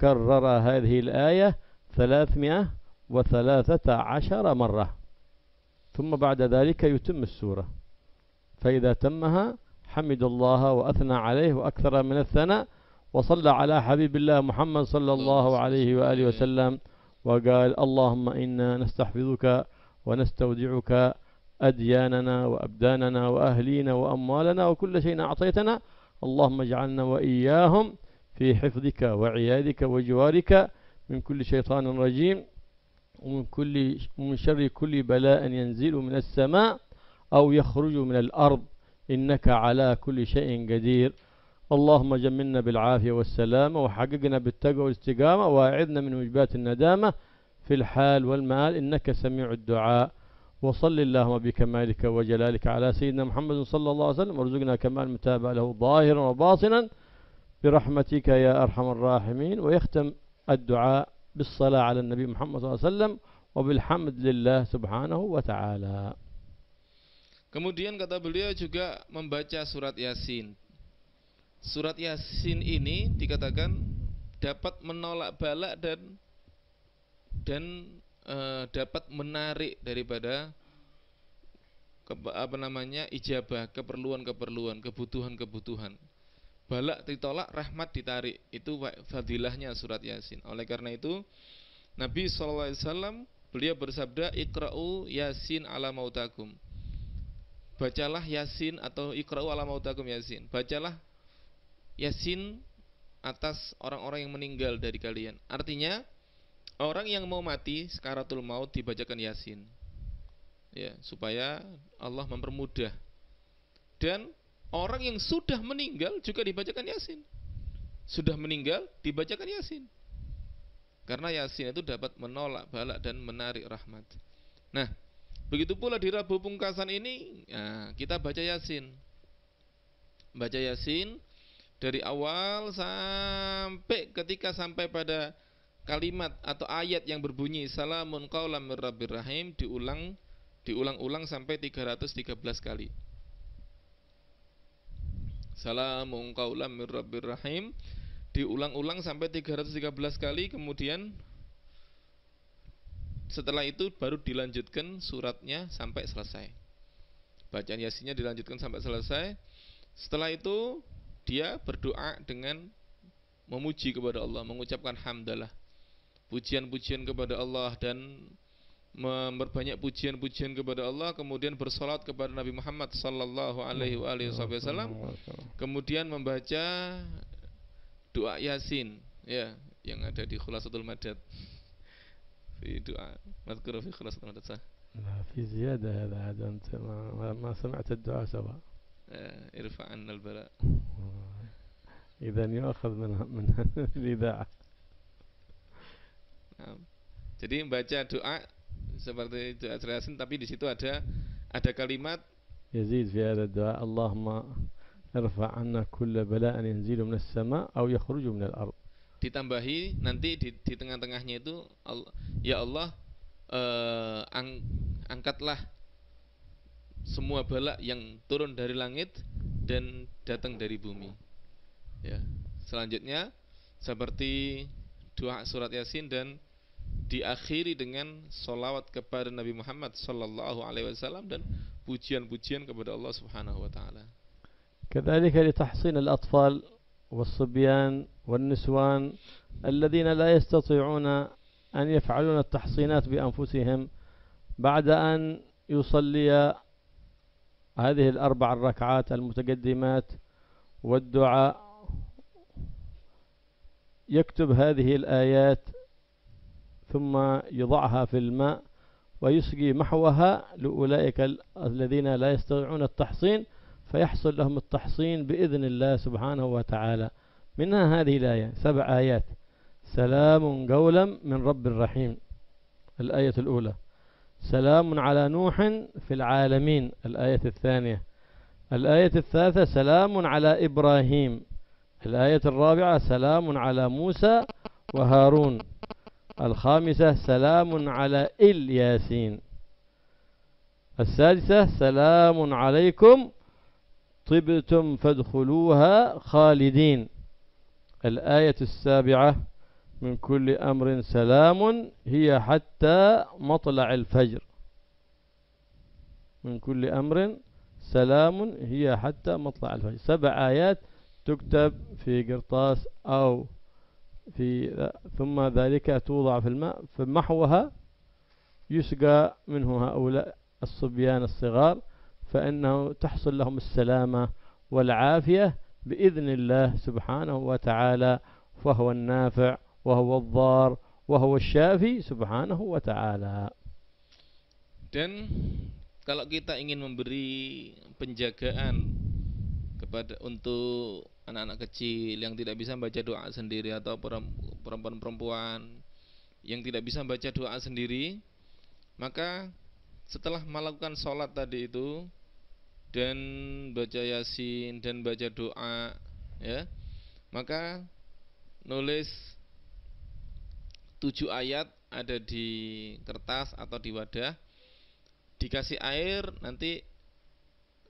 كرر هذه الآية ثلاثمائة وثلاثة عشر مرة ثم بعد ذلك يتم السورة فإذا تمها حمد الله وأثنى عليه وأكثر من الثناء وصلى على حبيب الله محمد صلى الله عليه وآله وسلم وقال اللهم إنا نستحفظك ونستودعك أدياننا وأبداننا وأهلينا وأموالنا وكل شيء أعطيتنا اللهم اجعلنا وإياهم في حفظك وعيادك وجوارك من كل شيطان رجيم ومن, كل ومن شر كل بلاء ينزل من السماء أو يخرج من الأرض إنك على كل شيء قدير اللهم جملنا بالعافية والسلامة وحققنا بالتقوى والاستقامة واعذنا من وجبات الندامة في الحال والمآل إنك سميع الدعاء وصل اللهم بكمالك وجلالك على سيدنا محمد صلى الله عليه وسلم وارزقنا كمال متابع له ظاهرا وباصنا برحمتك يا أرحم الراحمين ويختم الدعاء بالصلاة على النبي محمد صلى الله عليه وسلم وبالحمد لله سبحانه وتعالى Kemudian kata beliau juga membaca surat Yasin. Surat Yasin ini dikatakan dapat menolak balak dan dan e, dapat menarik daripada ke, apa namanya ijabah keperluan-keperluan kebutuhan-kebutuhan balak ditolak rahmat ditarik itu fadilahnya surat yasin oleh karena itu Nabi saw beliau bersabda ikra'u yasin ala mautakum bacalah yasin atau ikra'u ala mautakum yasin bacalah yasin atas orang-orang yang meninggal dari kalian artinya orang yang mau mati sekaratul maut dibacakan yasin ya supaya Allah mempermudah dan orang yang sudah meninggal juga dibacakan yasin sudah meninggal dibacakan yasin karena yasin itu dapat menolak balak dan menarik rahmat nah begitu pula di Rabu Pungkasan ini nah, kita baca yasin baca yasin dari awal sampai ketika sampai pada kalimat atau ayat yang berbunyi salamun qaulam mir rahim diulang diulang-ulang sampai 313 kali. Salamun qaulam mir rahim diulang-ulang sampai 313 kali kemudian setelah itu baru dilanjutkan suratnya sampai selesai. Bacaan Yasinnya dilanjutkan sampai selesai. Setelah itu dia berdoa dengan memuji kepada Allah, mengucapkan hamdalah pujian-pujian kepada Allah dan memperbanyak pujian-pujian kepada Allah kemudian bersolat kepada Nabi Muhammad sallallahu alaihi wasallam kemudian membaca doa Yasin ya yang ada di Khulasatul Madad في دعاء مذكورة في خلاصة المدرسة لا في زيادة هذا عاد ma ما, ما سمعت الدعاء سوا al عنا البلاء إذا يؤخذ min من الإذاعة jadi membaca doa seperti doa Yasin tapi di situ ada ada kalimat Yazid fi هذا doa Allahumma ارفع عنا كل بلاء ينزل من السماء أو يخرج من ditambahi nanti di, di tengah-tengahnya itu ya Allah eh, ang, angkatlah semua bala yang turun dari langit dan datang dari bumi ya selanjutnya seperti doa surat yasin dan diakhiri dengan solawat kepada Nabi Muhammad Sallallahu Alaihi Wasallam dan pujian-pujian kepada Allah Subhanahu Wa Taala. كذلك لتحصين الأطفال والصبيان والنسوان الذين لا يستطيعون أن يفعلون التحصينات بأنفسهم بعد أن يصلي هذه الأربع الركعات المتقدمات والدعاء يكتب هذه الآيات ثم يضعها في الماء ويسقي محوها لأولئك الذين لا يستطيعون التحصين فيحصل لهم التحصين بإذن الله سبحانه وتعالى منها هذه الآية سبع آيات سلام قولا من رب رحيم الآية الأولى سلام على نوح في العالمين الآية الثانية الآية الثالثة سلام على إبراهيم الآية الرابعة سلام على موسى وهارون الخامسة سلام على الياسين السادسة سلام عليكم طبتم فادخلوها خالدين الآية السابعة من كل أمر سلام هي حتى مطلع الفجر من كل أمر سلام هي حتى مطلع الفجر سبع آيات تكتب في قرطاس أو في ثم ذلك توضع في الماء فمحوها يسقى منه هؤلاء الصبيان الصغار فإنه تحصل لهم السلامة والعافية بإذن الله سبحانه وتعالى فهو النافع وهو الضار وهو الشافي سبحانه وتعالى dan kalau kita ingin memberi penjagaan kepada untuk anak-anak kecil yang tidak bisa baca doa sendiri atau perempuan-perempuan yang tidak bisa baca doa sendiri maka setelah melakukan sholat tadi itu dan baca yasin dan baca doa ya maka nulis tujuh ayat ada di kertas atau di wadah dikasih air nanti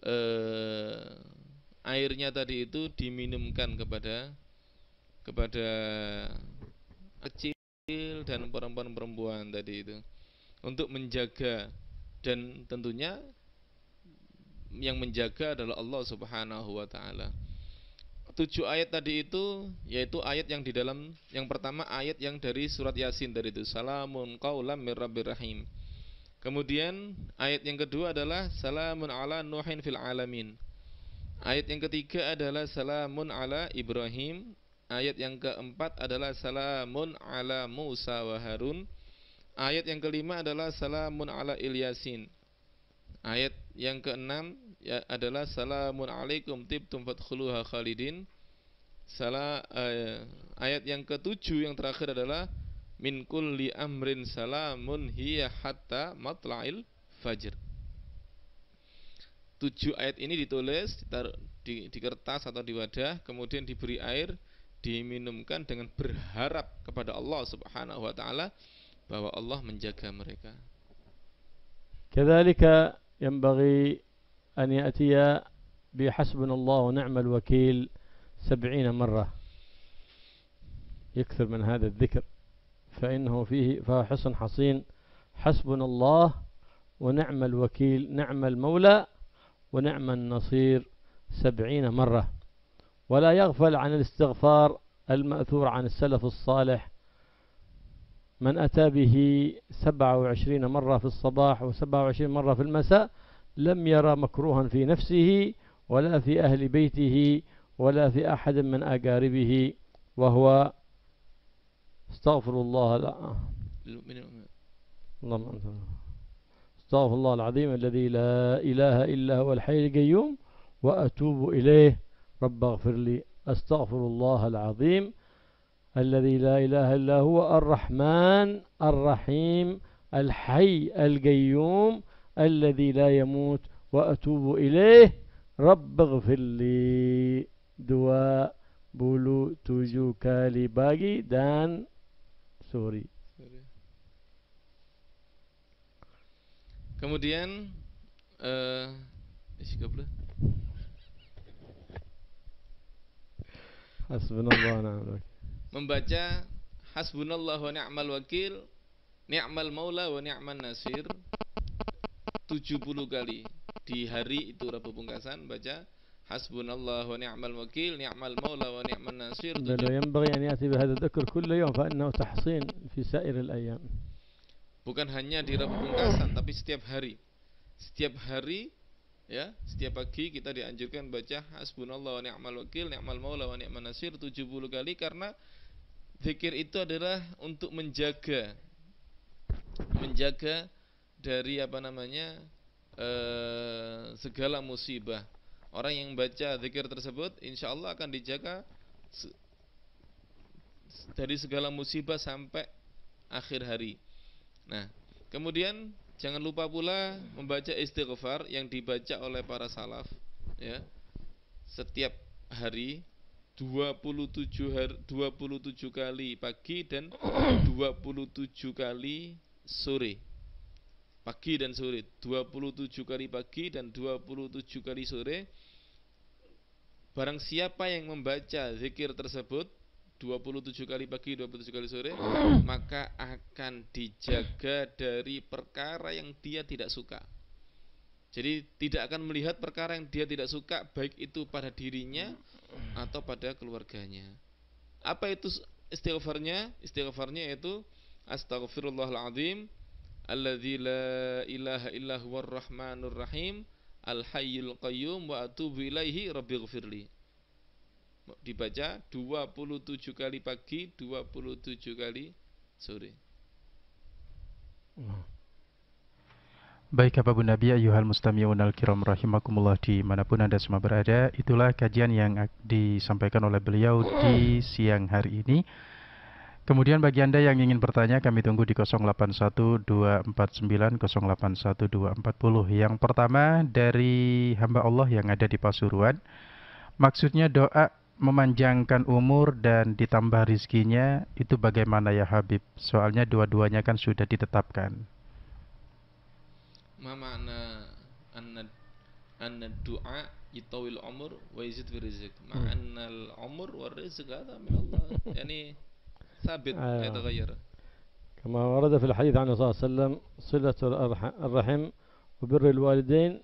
eh, airnya tadi itu diminumkan kepada kepada kecil dan perempuan-perempuan tadi itu untuk menjaga dan tentunya yang menjaga adalah Allah Subhanahu wa taala. Tujuh ayat tadi itu yaitu ayat yang di dalam yang pertama ayat yang dari surat Yasin dari itu salamun qaulam mir rahim. Kemudian ayat yang kedua adalah salamun ala nuhin fil alamin. Ayat yang ketiga adalah salamun ala Ibrahim. Ayat yang keempat adalah salamun ala Musa wa Harun. Ayat yang kelima adalah salamun ala Ilyasin. Ayat yang keenam ya, adalah salamun alaikum tibtum fadkhuluha khalidin. Salah eh, ayat yang ketujuh yang terakhir adalah min kulli amrin salamun hiya hatta matla'il fajr tujuh ayat ini ditulis ditaruh di, di kertas atau di wadah kemudian diberi air diminumkan dengan berharap kepada Allah Subhanahu wa taala bahwa Allah menjaga mereka. Kedalika yang bagi كذلك ينبغي أن يأتي بحسبنا الله ونعم الوكيل سبعين مرة يكثر من fa innahu fihi fa husn hasin hasbunallahu wa ni'mal wakil ni'mal maula ونعم النصير سبعين مرة ولا يغفل عن الاستغفار المأثور عن السلف الصالح من أتى به سبعة وعشرين مرة في الصباح وسبعة وعشرين مرة في المساء لم يرى مكروها في نفسه ولا في أهل بيته ولا في أحد من أقاربه وهو استغفر الله لا اللهم أنت أستغفر الله العظيم الذي لا إله إلا هو الحي القيوم وأتوب إليه رب اغفر لي أستغفر الله العظيم الذي لا إله إلا هو الرحمن الرحيم الحي القيوم الذي لا يموت وأتوب إليه رب اغفر لي دعاء بولو توجو كالي باقي دان سوري Kemudian eh uh, Hasbunallah Membaca hasbunallah wa ni'mal wakil, ni'mal maula wa ni'man nasir 70 kali di hari itu Rabu Pungkasan baca hasbunallah wa ni'mal wakil, ni'mal maula wa ni'man nasir. Dan ينبغي أن dzikr بهذا yawm fa innahu tahsin fi sa'ir al-ayyam bukan hanya di Rabu Pungkasan tapi setiap hari setiap hari ya setiap pagi kita dianjurkan baca hasbunallah wa ni'mal wakil ni'mal maula wa ni'man nasir 70 kali karena zikir itu adalah untuk menjaga menjaga dari apa namanya eh, segala musibah orang yang baca zikir tersebut insya Allah akan dijaga dari segala musibah sampai akhir hari Nah, kemudian jangan lupa pula membaca istighfar yang dibaca oleh para salaf ya. Setiap hari 27 hari, 27 kali pagi dan 27 (coughs) kali sore. Pagi dan sore, 27 kali pagi dan 27 kali sore. Barang siapa yang membaca zikir tersebut 27 kali pagi 27 kali sore hmm. maka akan dijaga dari perkara yang dia tidak suka jadi tidak akan melihat perkara yang dia tidak suka baik itu pada dirinya atau pada keluarganya apa itu istighfarnya istighfarnya itu astaghfirullahaladzim alladzi la ilaha illa warrahmanurrahim alhayyul rahim al qayyum wa atubu ilaihi rabbighfirli dibaca 27 kali pagi, 27 kali sore. Hmm. Baik apa Bunda Bia Yuhal Mustamiun Al-Kiram Rahimakumullah dimanapun Anda semua berada Itulah kajian yang disampaikan oleh beliau di siang hari ini Kemudian bagi Anda yang ingin bertanya kami tunggu di 081249081240 Yang pertama dari hamba Allah yang ada di Pasuruan Maksudnya doa memanjangkan umur dan ditambah rizkinya itu bagaimana ya Habib? Soalnya dua-duanya kan sudah ditetapkan. Ma makna anna anna du'a yitawil umur wa yazid fi rizq. Ma'anna hmm. al-umur wa rizq hadha min Allah. Yani ثابت لا يتغير. كما ورد في الحديث عنه صلى الله عليه وسلم صلة الرحم وبر الوالدين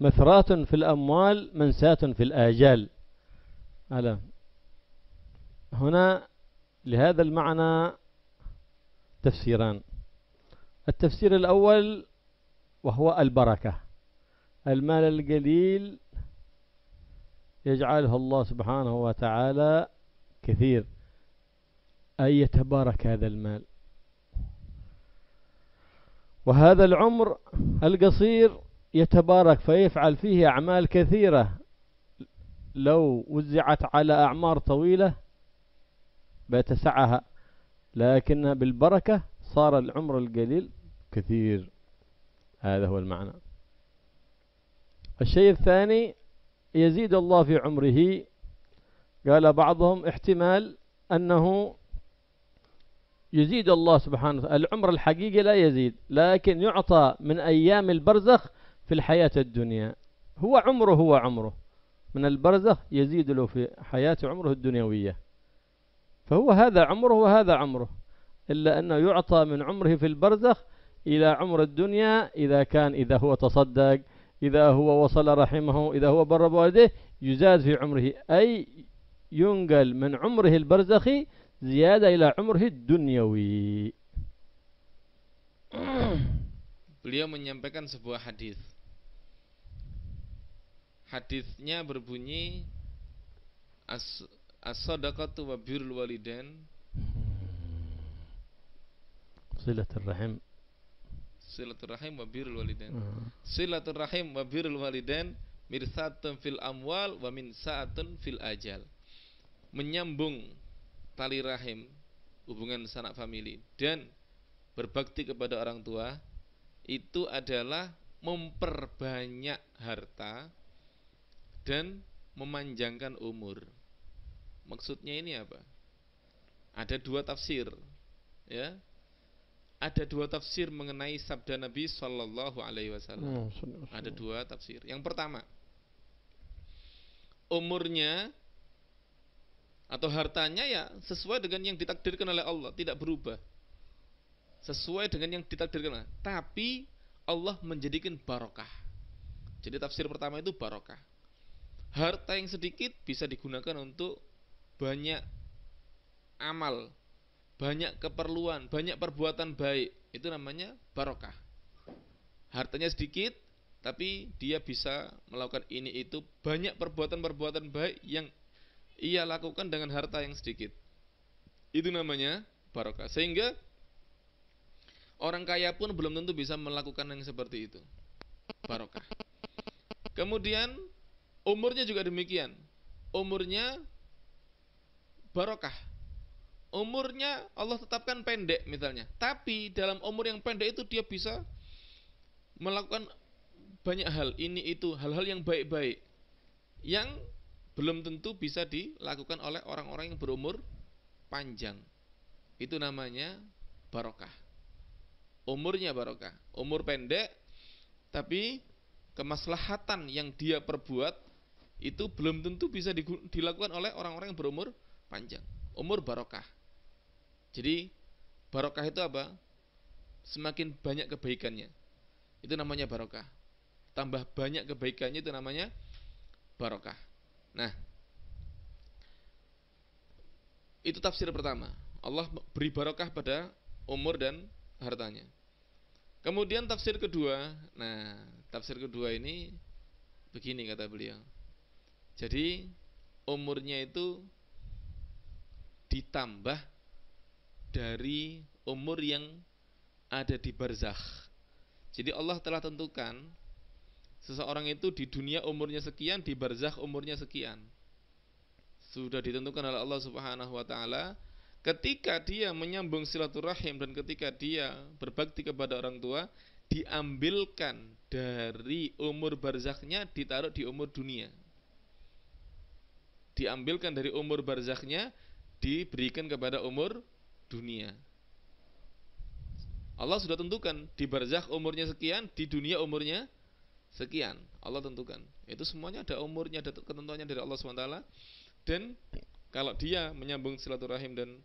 مثرات في الأموال منساة في الآجال ألا هنا لهذا المعنى تفسيران التفسير الأول وهو البركة المال القليل يجعله الله سبحانه وتعالى كثير أي يتبارك هذا المال وهذا العمر القصير يتبارك فيفعل فيه أعمال كثيرة لو وزعت على أعمار طويلة بيتسعها لكن لكنها بالبركة صار العمر القليل كثير هذا هو المعنى الشيء الثاني يزيد الله في عمره قال بعضهم احتمال أنه يزيد الله سبحانه العمر الحقيقي لا يزيد لكن يعطى من أيام البرزخ في الحياة الدنيا هو عمره هو عمره من البرزخ يزيد له في حياة عمره الدنيوية فهو هذا عمره وهذا عمره إلا أنه يعطى من عمره في البرزخ إلى عمر الدنيا إذا كان إذا هو تصدق إذا هو وصل رحمه إذا هو بر بوالديه يزاد في عمره أي ينقل من عمره البرزخي زيادة إلى عمره الدنيوي (coughs) Beliau menyampaikan sebuah hadis Hadisnya berbunyi as sadaqatu wa birrul walidain hmm. silaturrahim silaturrahim wa birrul walidain hmm. silaturrahim wa birrul walidain mirsatun fil amwal wa min sa'atun fil ajal menyambung tali rahim hubungan sanak famili dan berbakti kepada orang tua itu adalah memperbanyak harta dan memanjangkan umur. Maksudnya ini apa? Ada dua tafsir, ya. Ada dua tafsir mengenai sabda Nabi Shallallahu Alaihi Wasallam. Hmm, Ada dua tafsir. Yang pertama, umurnya atau hartanya ya sesuai dengan yang ditakdirkan oleh Allah, tidak berubah. Sesuai dengan yang ditakdirkan. Tapi Allah menjadikan barokah. Jadi tafsir pertama itu barokah harta yang sedikit bisa digunakan untuk banyak amal, banyak keperluan, banyak perbuatan baik. Itu namanya barokah. Hartanya sedikit, tapi dia bisa melakukan ini itu banyak perbuatan-perbuatan baik yang ia lakukan dengan harta yang sedikit. Itu namanya barokah. Sehingga orang kaya pun belum tentu bisa melakukan yang seperti itu. Barokah. Kemudian Umurnya juga demikian. Umurnya barokah. Umurnya Allah tetapkan pendek misalnya. Tapi dalam umur yang pendek itu dia bisa melakukan banyak hal. Ini itu hal-hal yang baik-baik. Yang belum tentu bisa dilakukan oleh orang-orang yang berumur panjang. Itu namanya barokah. Umurnya barokah. Umur pendek tapi kemaslahatan yang dia perbuat itu belum tentu bisa dilakukan oleh orang-orang yang berumur panjang. Umur barokah. Jadi barokah itu apa? Semakin banyak kebaikannya. Itu namanya barokah. Tambah banyak kebaikannya itu namanya barokah. Nah, itu tafsir pertama. Allah beri barokah pada umur dan hartanya. Kemudian tafsir kedua. Nah, tafsir kedua ini begini kata beliau. Jadi umurnya itu ditambah dari umur yang ada di barzakh. Jadi Allah telah tentukan seseorang itu di dunia umurnya sekian, di barzakh umurnya sekian. Sudah ditentukan oleh Allah Subhanahu wa taala ketika dia menyambung silaturahim dan ketika dia berbakti kepada orang tua diambilkan dari umur barzakhnya ditaruh di umur dunia diambilkan dari umur barzakhnya diberikan kepada umur dunia. Allah sudah tentukan di barzakh umurnya sekian, di dunia umurnya sekian. Allah tentukan. Itu semuanya ada umurnya, ada ketentuannya dari Allah SWT. Dan kalau dia menyambung silaturahim dan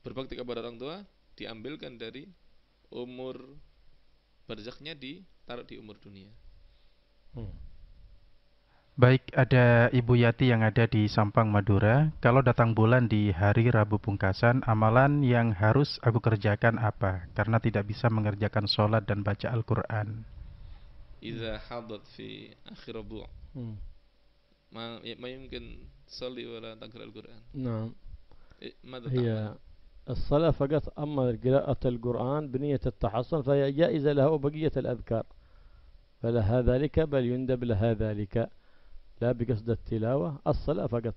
berbakti kepada orang tua, diambilkan dari umur barzakhnya ditaruh di umur dunia. Hmm. Baik, ada Ibu Yati yang ada di Sampang, Madura. Kalau datang bulan di hari Rabu Pungkasan, amalan yang harus aku kerjakan apa? Karena tidak bisa mengerjakan sholat dan baca Al-Quran. Iza hadat fi akhir Rabu. Hmm. Ma, ya, ma yumkin wala ولا Al-Quran. Nah. Mada هي الصلاة فقط أما قراءة القرآن بنية التحصن فهي جائزة له بقية الأذكار فلها ذلك بل يندب لها ذلك la biqasdat tilawah as-salah faqat.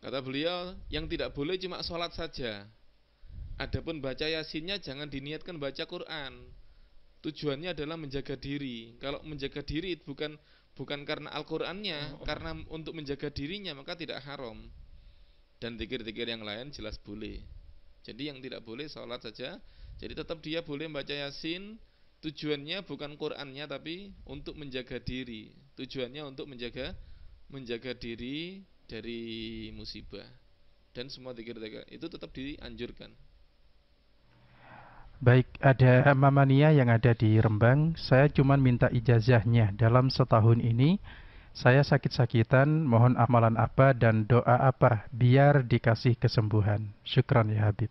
Kata beliau, yang tidak boleh cuma sholat saja. Adapun baca yasinnya jangan diniatkan baca Quran. Tujuannya adalah menjaga diri. Kalau menjaga diri bukan bukan karena Al-Qur'annya, karena untuk menjaga dirinya maka tidak haram. Dan zikir-zikir yang lain jelas boleh. Jadi yang tidak boleh sholat saja. Jadi tetap dia boleh baca yasin, tujuannya bukan Qurannya tapi untuk menjaga diri tujuannya untuk menjaga menjaga diri dari musibah dan semua tiga tiga itu tetap dianjurkan Baik, ada Mamania yang ada di Rembang. Saya cuma minta ijazahnya dalam setahun ini. Saya sakit-sakitan, mohon amalan apa dan doa apa biar dikasih kesembuhan. Syukran ya Habib.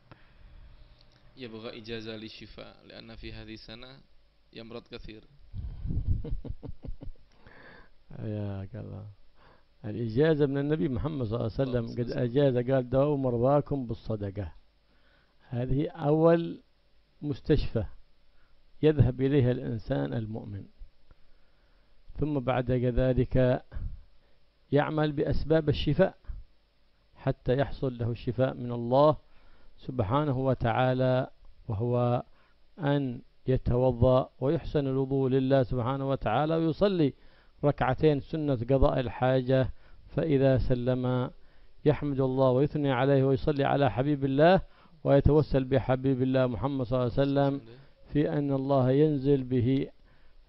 Ya buka ijazah li syifa, anna fi hadis sana يمرض كثير حياك (laughs) الله الإجازة من النبي محمد صلى الله عليه وسلم قد أجاز قال دعوا مرضاكم بالصدقة هذه أول مستشفى يذهب إليها الإنسان المؤمن ثم بعد ذلك يعمل بأسباب الشفاء حتى يحصل له الشفاء من الله سبحانه وتعالى وهو أن يتوضأ ويحسن الوضوء لله سبحانه وتعالى ويصلي ركعتين سنة قضاء الحاجة فإذا سلم يحمد الله ويثني عليه ويصلي على حبيب الله ويتوسل بحبيب الله محمد صلى الله عليه وسلم في أن الله ينزل به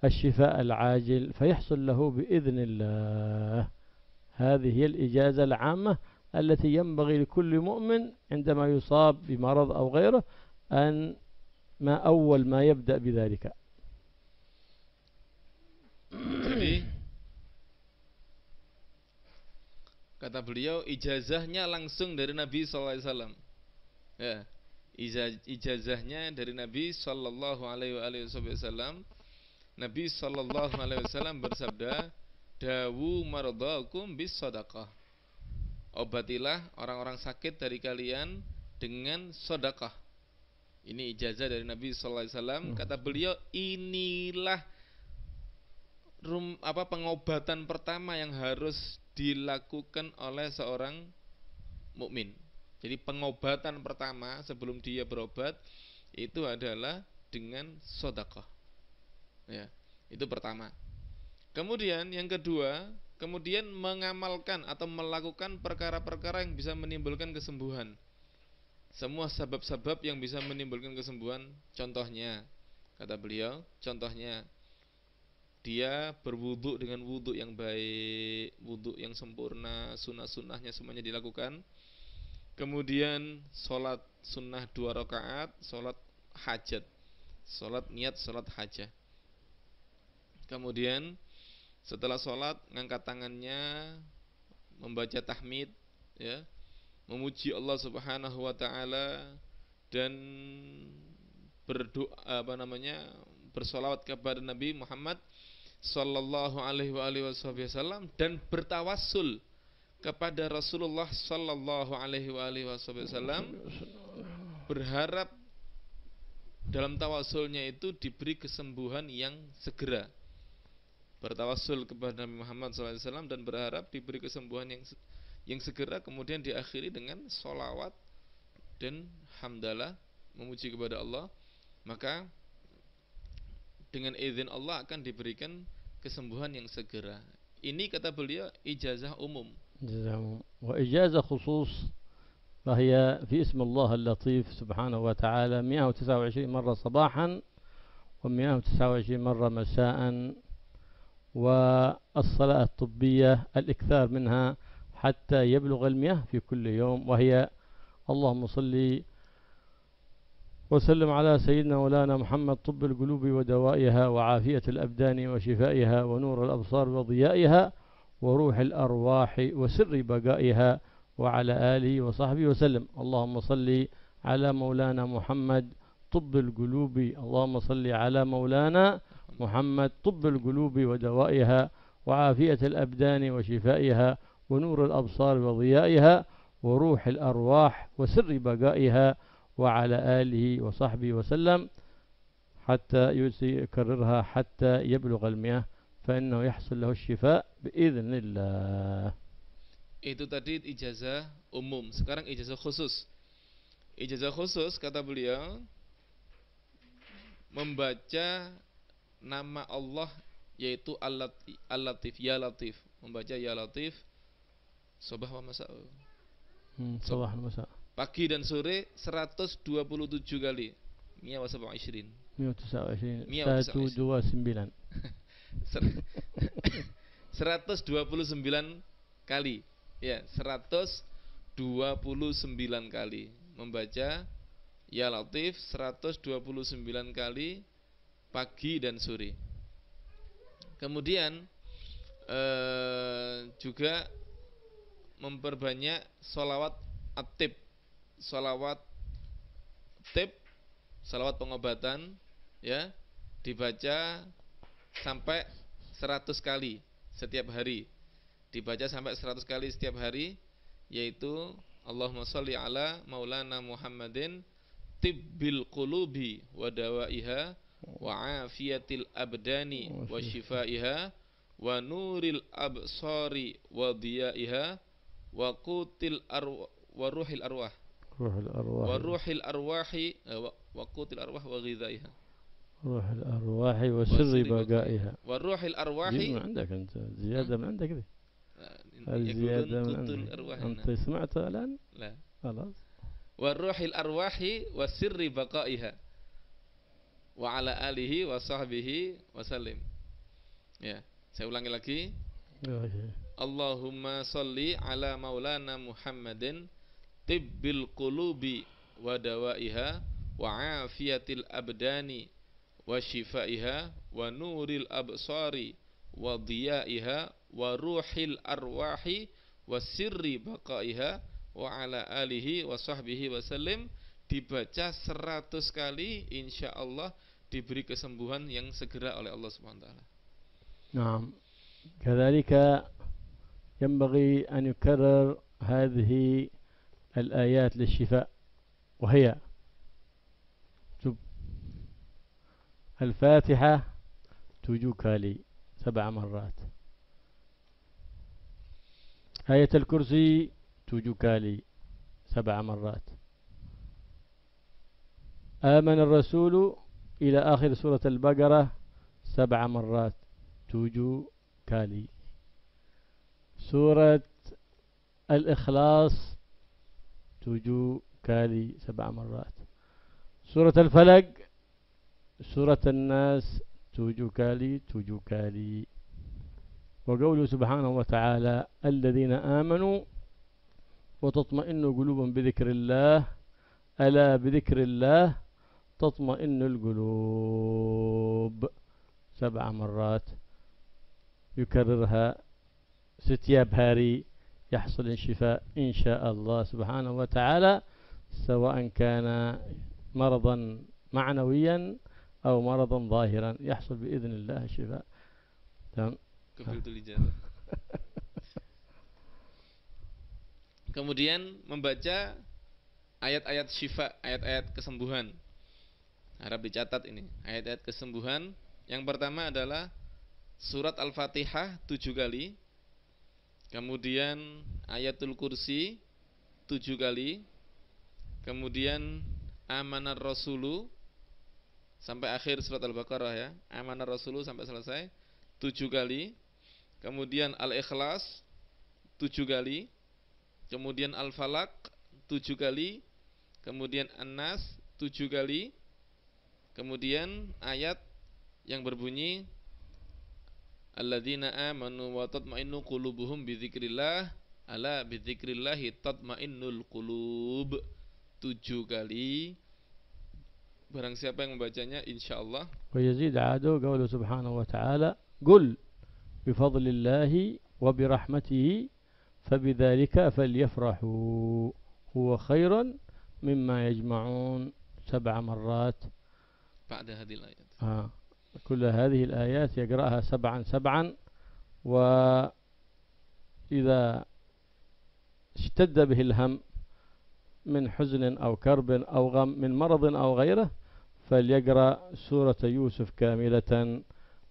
الشفاء العاجل فيحصل له بإذن الله هذه هي الإجازة العامة التي ينبغي لكل مؤمن عندما يصاب بمرض أو غيره أن ما أول ما يبدأ بذلك jadi kata beliau ijazahnya langsung dari Nabi saw. ya ijazahnya dari Nabi Sallallahu Alaihi Wasallam Nabi Sallallahu Alaihi Wasallam bersabda dawu maradakum bis sodakah obatilah orang-orang sakit dari kalian dengan sodakah ini ijazah dari Nabi sallallahu alaihi wasallam. Hmm. Kata beliau, inilah rum, apa pengobatan pertama yang harus dilakukan oleh seorang mukmin. Jadi pengobatan pertama sebelum dia berobat itu adalah dengan sodako. Ya, itu pertama. Kemudian yang kedua, kemudian mengamalkan atau melakukan perkara-perkara yang bisa menimbulkan kesembuhan semua sebab-sebab yang bisa menimbulkan kesembuhan. Contohnya, kata beliau, contohnya dia berwudhu dengan wudhu yang baik, wudhu yang sempurna, sunnah-sunnahnya semuanya dilakukan. Kemudian sholat sunnah dua rakaat, sholat hajat, sholat niat, sholat hajat. Kemudian setelah sholat ngangkat tangannya, membaca tahmid, ya, memuji Allah Subhanahu wa taala dan berdoa apa namanya bersolawat kepada Nabi Muhammad sallallahu alaihi wasallam dan bertawassul kepada Rasulullah sallallahu alaihi wasallam berharap dalam tawasulnya itu diberi kesembuhan yang segera bertawasul kepada Nabi Muhammad SAW dan berharap diberi kesembuhan yang yang segera kemudian diakhiri dengan solawat dan hamdalah memuji kepada Allah maka dengan izin Allah akan diberikan kesembuhan yang segera ini kata beliau ijazah umum wa ijazah khusus فهي في اسم الله اللطيف سبحانه وتعالى 129 مرة صباحا و 129 مرة مساء والصلاة الطبية الاكثار منها حتى يبلغ المئة في كل يوم وهي اللهم صل وسلم على سيدنا مولانا محمد طب القلوب ودوائها وعافية الأبدان وشفائها ونور الأبصار وضيائها وروح الأرواح وسر بقائها وعلى آله وصحبه وسلم اللهم صل على مولانا محمد طب القلوب اللهم صل على مولانا محمد طب القلوب ودوائها وعافية الأبدان وشفائها ونور الأبصار وضيائها وروح الأرواح وسر بقائها وعلى آله وصحبه وسلم حتى يكررها حتى يبلغ المياه فإنه يحصل له الشفاء بإذن الله Itu tadi ijazah umum. Sekarang ijazah khusus. Ijazah khusus kata beliau membaca nama Allah yaitu Al-Latif, al Ya Latif. Membaca Ya Latif Sobah wa masa. Hmm, sobah wa masa. Pagi dan sore 127 kali. Mia wa sab'a ishrin. Mia wa tis'a ishrin. Mia wa tis'a dua sembilan. 129 (laughs) (laughs) kali. Ya, 129 kali membaca Ya Latif 129 kali pagi dan sore. Kemudian eh, juga memperbanyak solawat atib solawat tip solawat pengobatan ya dibaca sampai 100 kali setiap hari dibaca sampai 100 kali setiap hari yaitu Allahumma sholli ala maulana Muhammadin tibbil qulubi wa dawaiha wa afiyatil abdani wa oh, iya. shifaiha wa nuril absari wa diyaiha وقوت الأرواح وروح الأرواح روح الأرواح وروح الأرواح آه، وقوت الأرواح وغذائها روح الأرواح وسر بقائها وروح الأرواح من عندك أنت زيادة من عندك دي الزيادة آه، من عندك أنت سمعتها الآن؟ لا خلاص والروح الأرواح وسر بقائها وعلى آله وصحبه وسلم يا سأقول لك Allahumma salli ala maulana Muhammadin tibbil qulubi wa dawaiha wa afiyatil abdani wa shifaiha wa nuril absari wa diyaiha wa ruhil arwahi wa sirri baqaiha wa ala alihi wa sahbihi wa salim dibaca seratus kali insya Allah diberi kesembuhan yang segera oleh Allah Subhanahu wa taala. Nah, كذلك ينبغي أن يكرر هذه الآيات للشفاء وهي الفاتحة توجوك لي سبع مرات آية الكرسي توجوك لي سبع مرات آمن الرسول إلى آخر سورة البقرة سبع مرات توجو كالي سورة الإخلاص تجو كالي سبع مرات سورة الفلق سورة الناس توجو كالي توجو كالي وقوله سبحانه وتعالى الذين آمنوا وتطمئن قلوبهم بذكر الله ألا بذكر الله تطمئن القلوب سبع مرات يكررها setiap hari yahsul insyfa insyaallah subhanahu wa ta'ala sawa'an kana maradhan ma'nawiyan atau maradhan zahiran yahsul biiznillah syifa (laughs) kemudian membaca ayat-ayat syifa ayat-ayat kesembuhan harap dicatat ini ayat-ayat kesembuhan yang pertama adalah surat al-fatihah tujuh kali Kemudian ayatul kursi tujuh kali. Kemudian amanar rasulu sampai akhir surat Al-Baqarah ya. Amanar rasulu sampai selesai tujuh kali. Kemudian Al-Ikhlas tujuh kali. Kemudian Al-Falak tujuh kali. Kemudian An-Nas tujuh kali. Kemudian ayat yang berbunyi alladzina amanu wa tatma'innu qulubuhum bi dzikrillah ala bi dzikrillah tatma'innul qulub tujuh kali barang siapa yang membacanya insyaallah wa yazid adu qawlu subhanahu wa ta'ala qul bi fadlillahi wa bi rahmatihi فبذلك فليفرحوا هو خير مما يجمعون سبع مرات بعد هذه الآيات آه. كل هذه الآيات يقرأها سبعا سبعا وإذا اشتد به الهم من حزن أو كرب أو غم من مرض أو غيره فليقرأ سورة يوسف كاملة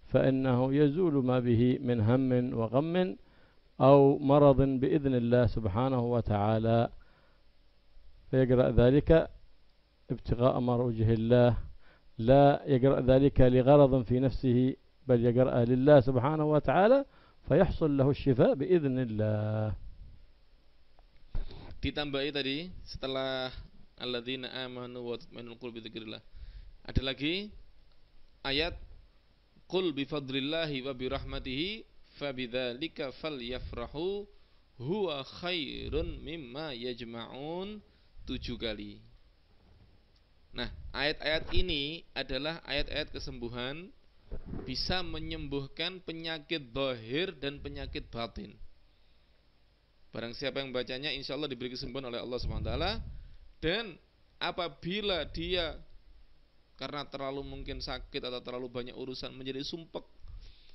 فإنه يزول ما به من هم وغم أو مرض بإذن الله سبحانه وتعالى فيقرأ ذلك ابتغاء مرجه الله لا يقرأ ذلك لغرض في نفسه بل يقرأ لله سبحانه وتعالى فيحصل له الشفاء بإذن الله ditambahi tadi setelah alladzina amanu wa tatmainul qulubi dzikrillah ada lagi ayat qul bi fadlillahi wa bi rahmatihi fa bidzalika falyafrahu huwa khairun mimma yajma'un tujuh kali Nah, ayat-ayat ini adalah ayat-ayat kesembuhan bisa menyembuhkan penyakit bahir dan penyakit batin. Barang siapa yang bacanya insya Allah diberi kesembuhan oleh Allah SWT Dan apabila dia karena terlalu mungkin sakit atau terlalu banyak urusan menjadi sumpek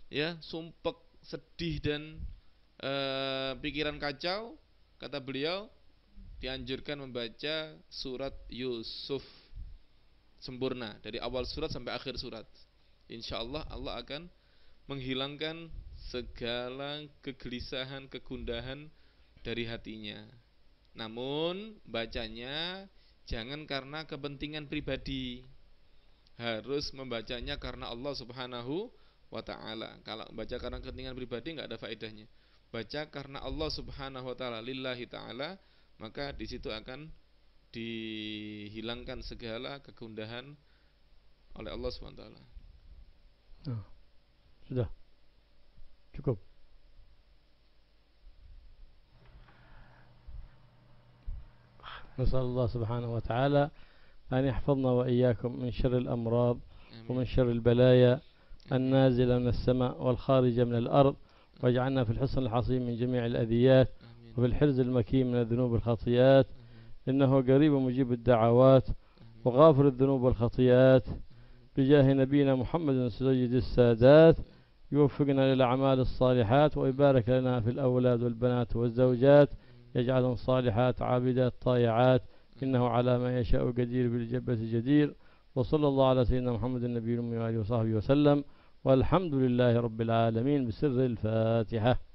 ya sumpek sedih dan e, pikiran kacau kata beliau dianjurkan membaca surat Yusuf sempurna dari awal surat sampai akhir surat. Insya Allah Allah akan menghilangkan segala kegelisahan, kegundahan dari hatinya. Namun bacanya jangan karena kepentingan pribadi. Harus membacanya karena Allah Subhanahu wa taala. Kalau baca karena kepentingan pribadi nggak ada faedahnya. Baca karena Allah Subhanahu wa taala lillahi taala, maka di situ akan dihilangkan segala kegundahan oleh Allah SWT. Oh, sudah cukup. نسأل الله سبحانه وتعالى أن يحفظنا وإياكم من شر الأمراض ومن شر البلايا النازلة من السماء والخارجة من الأرض واجعلنا في الحصن الحصين من جميع الأذيات وفي الحرز المكين من الذنوب الخطيئات إنه قريب مجيب الدعوات وغافر الذنوب والخطيئات بجاه نبينا محمد سيد السادات يوفقنا للأعمال الصالحات ويبارك لنا في الأولاد والبنات والزوجات يجعلهم صالحات عابدات طائعات إنه على ما يشاء قدير بالجبة جدير وصلى الله على سيدنا محمد النبي الأمي وآله وصحبه وسلم والحمد لله رب العالمين بسر الفاتحة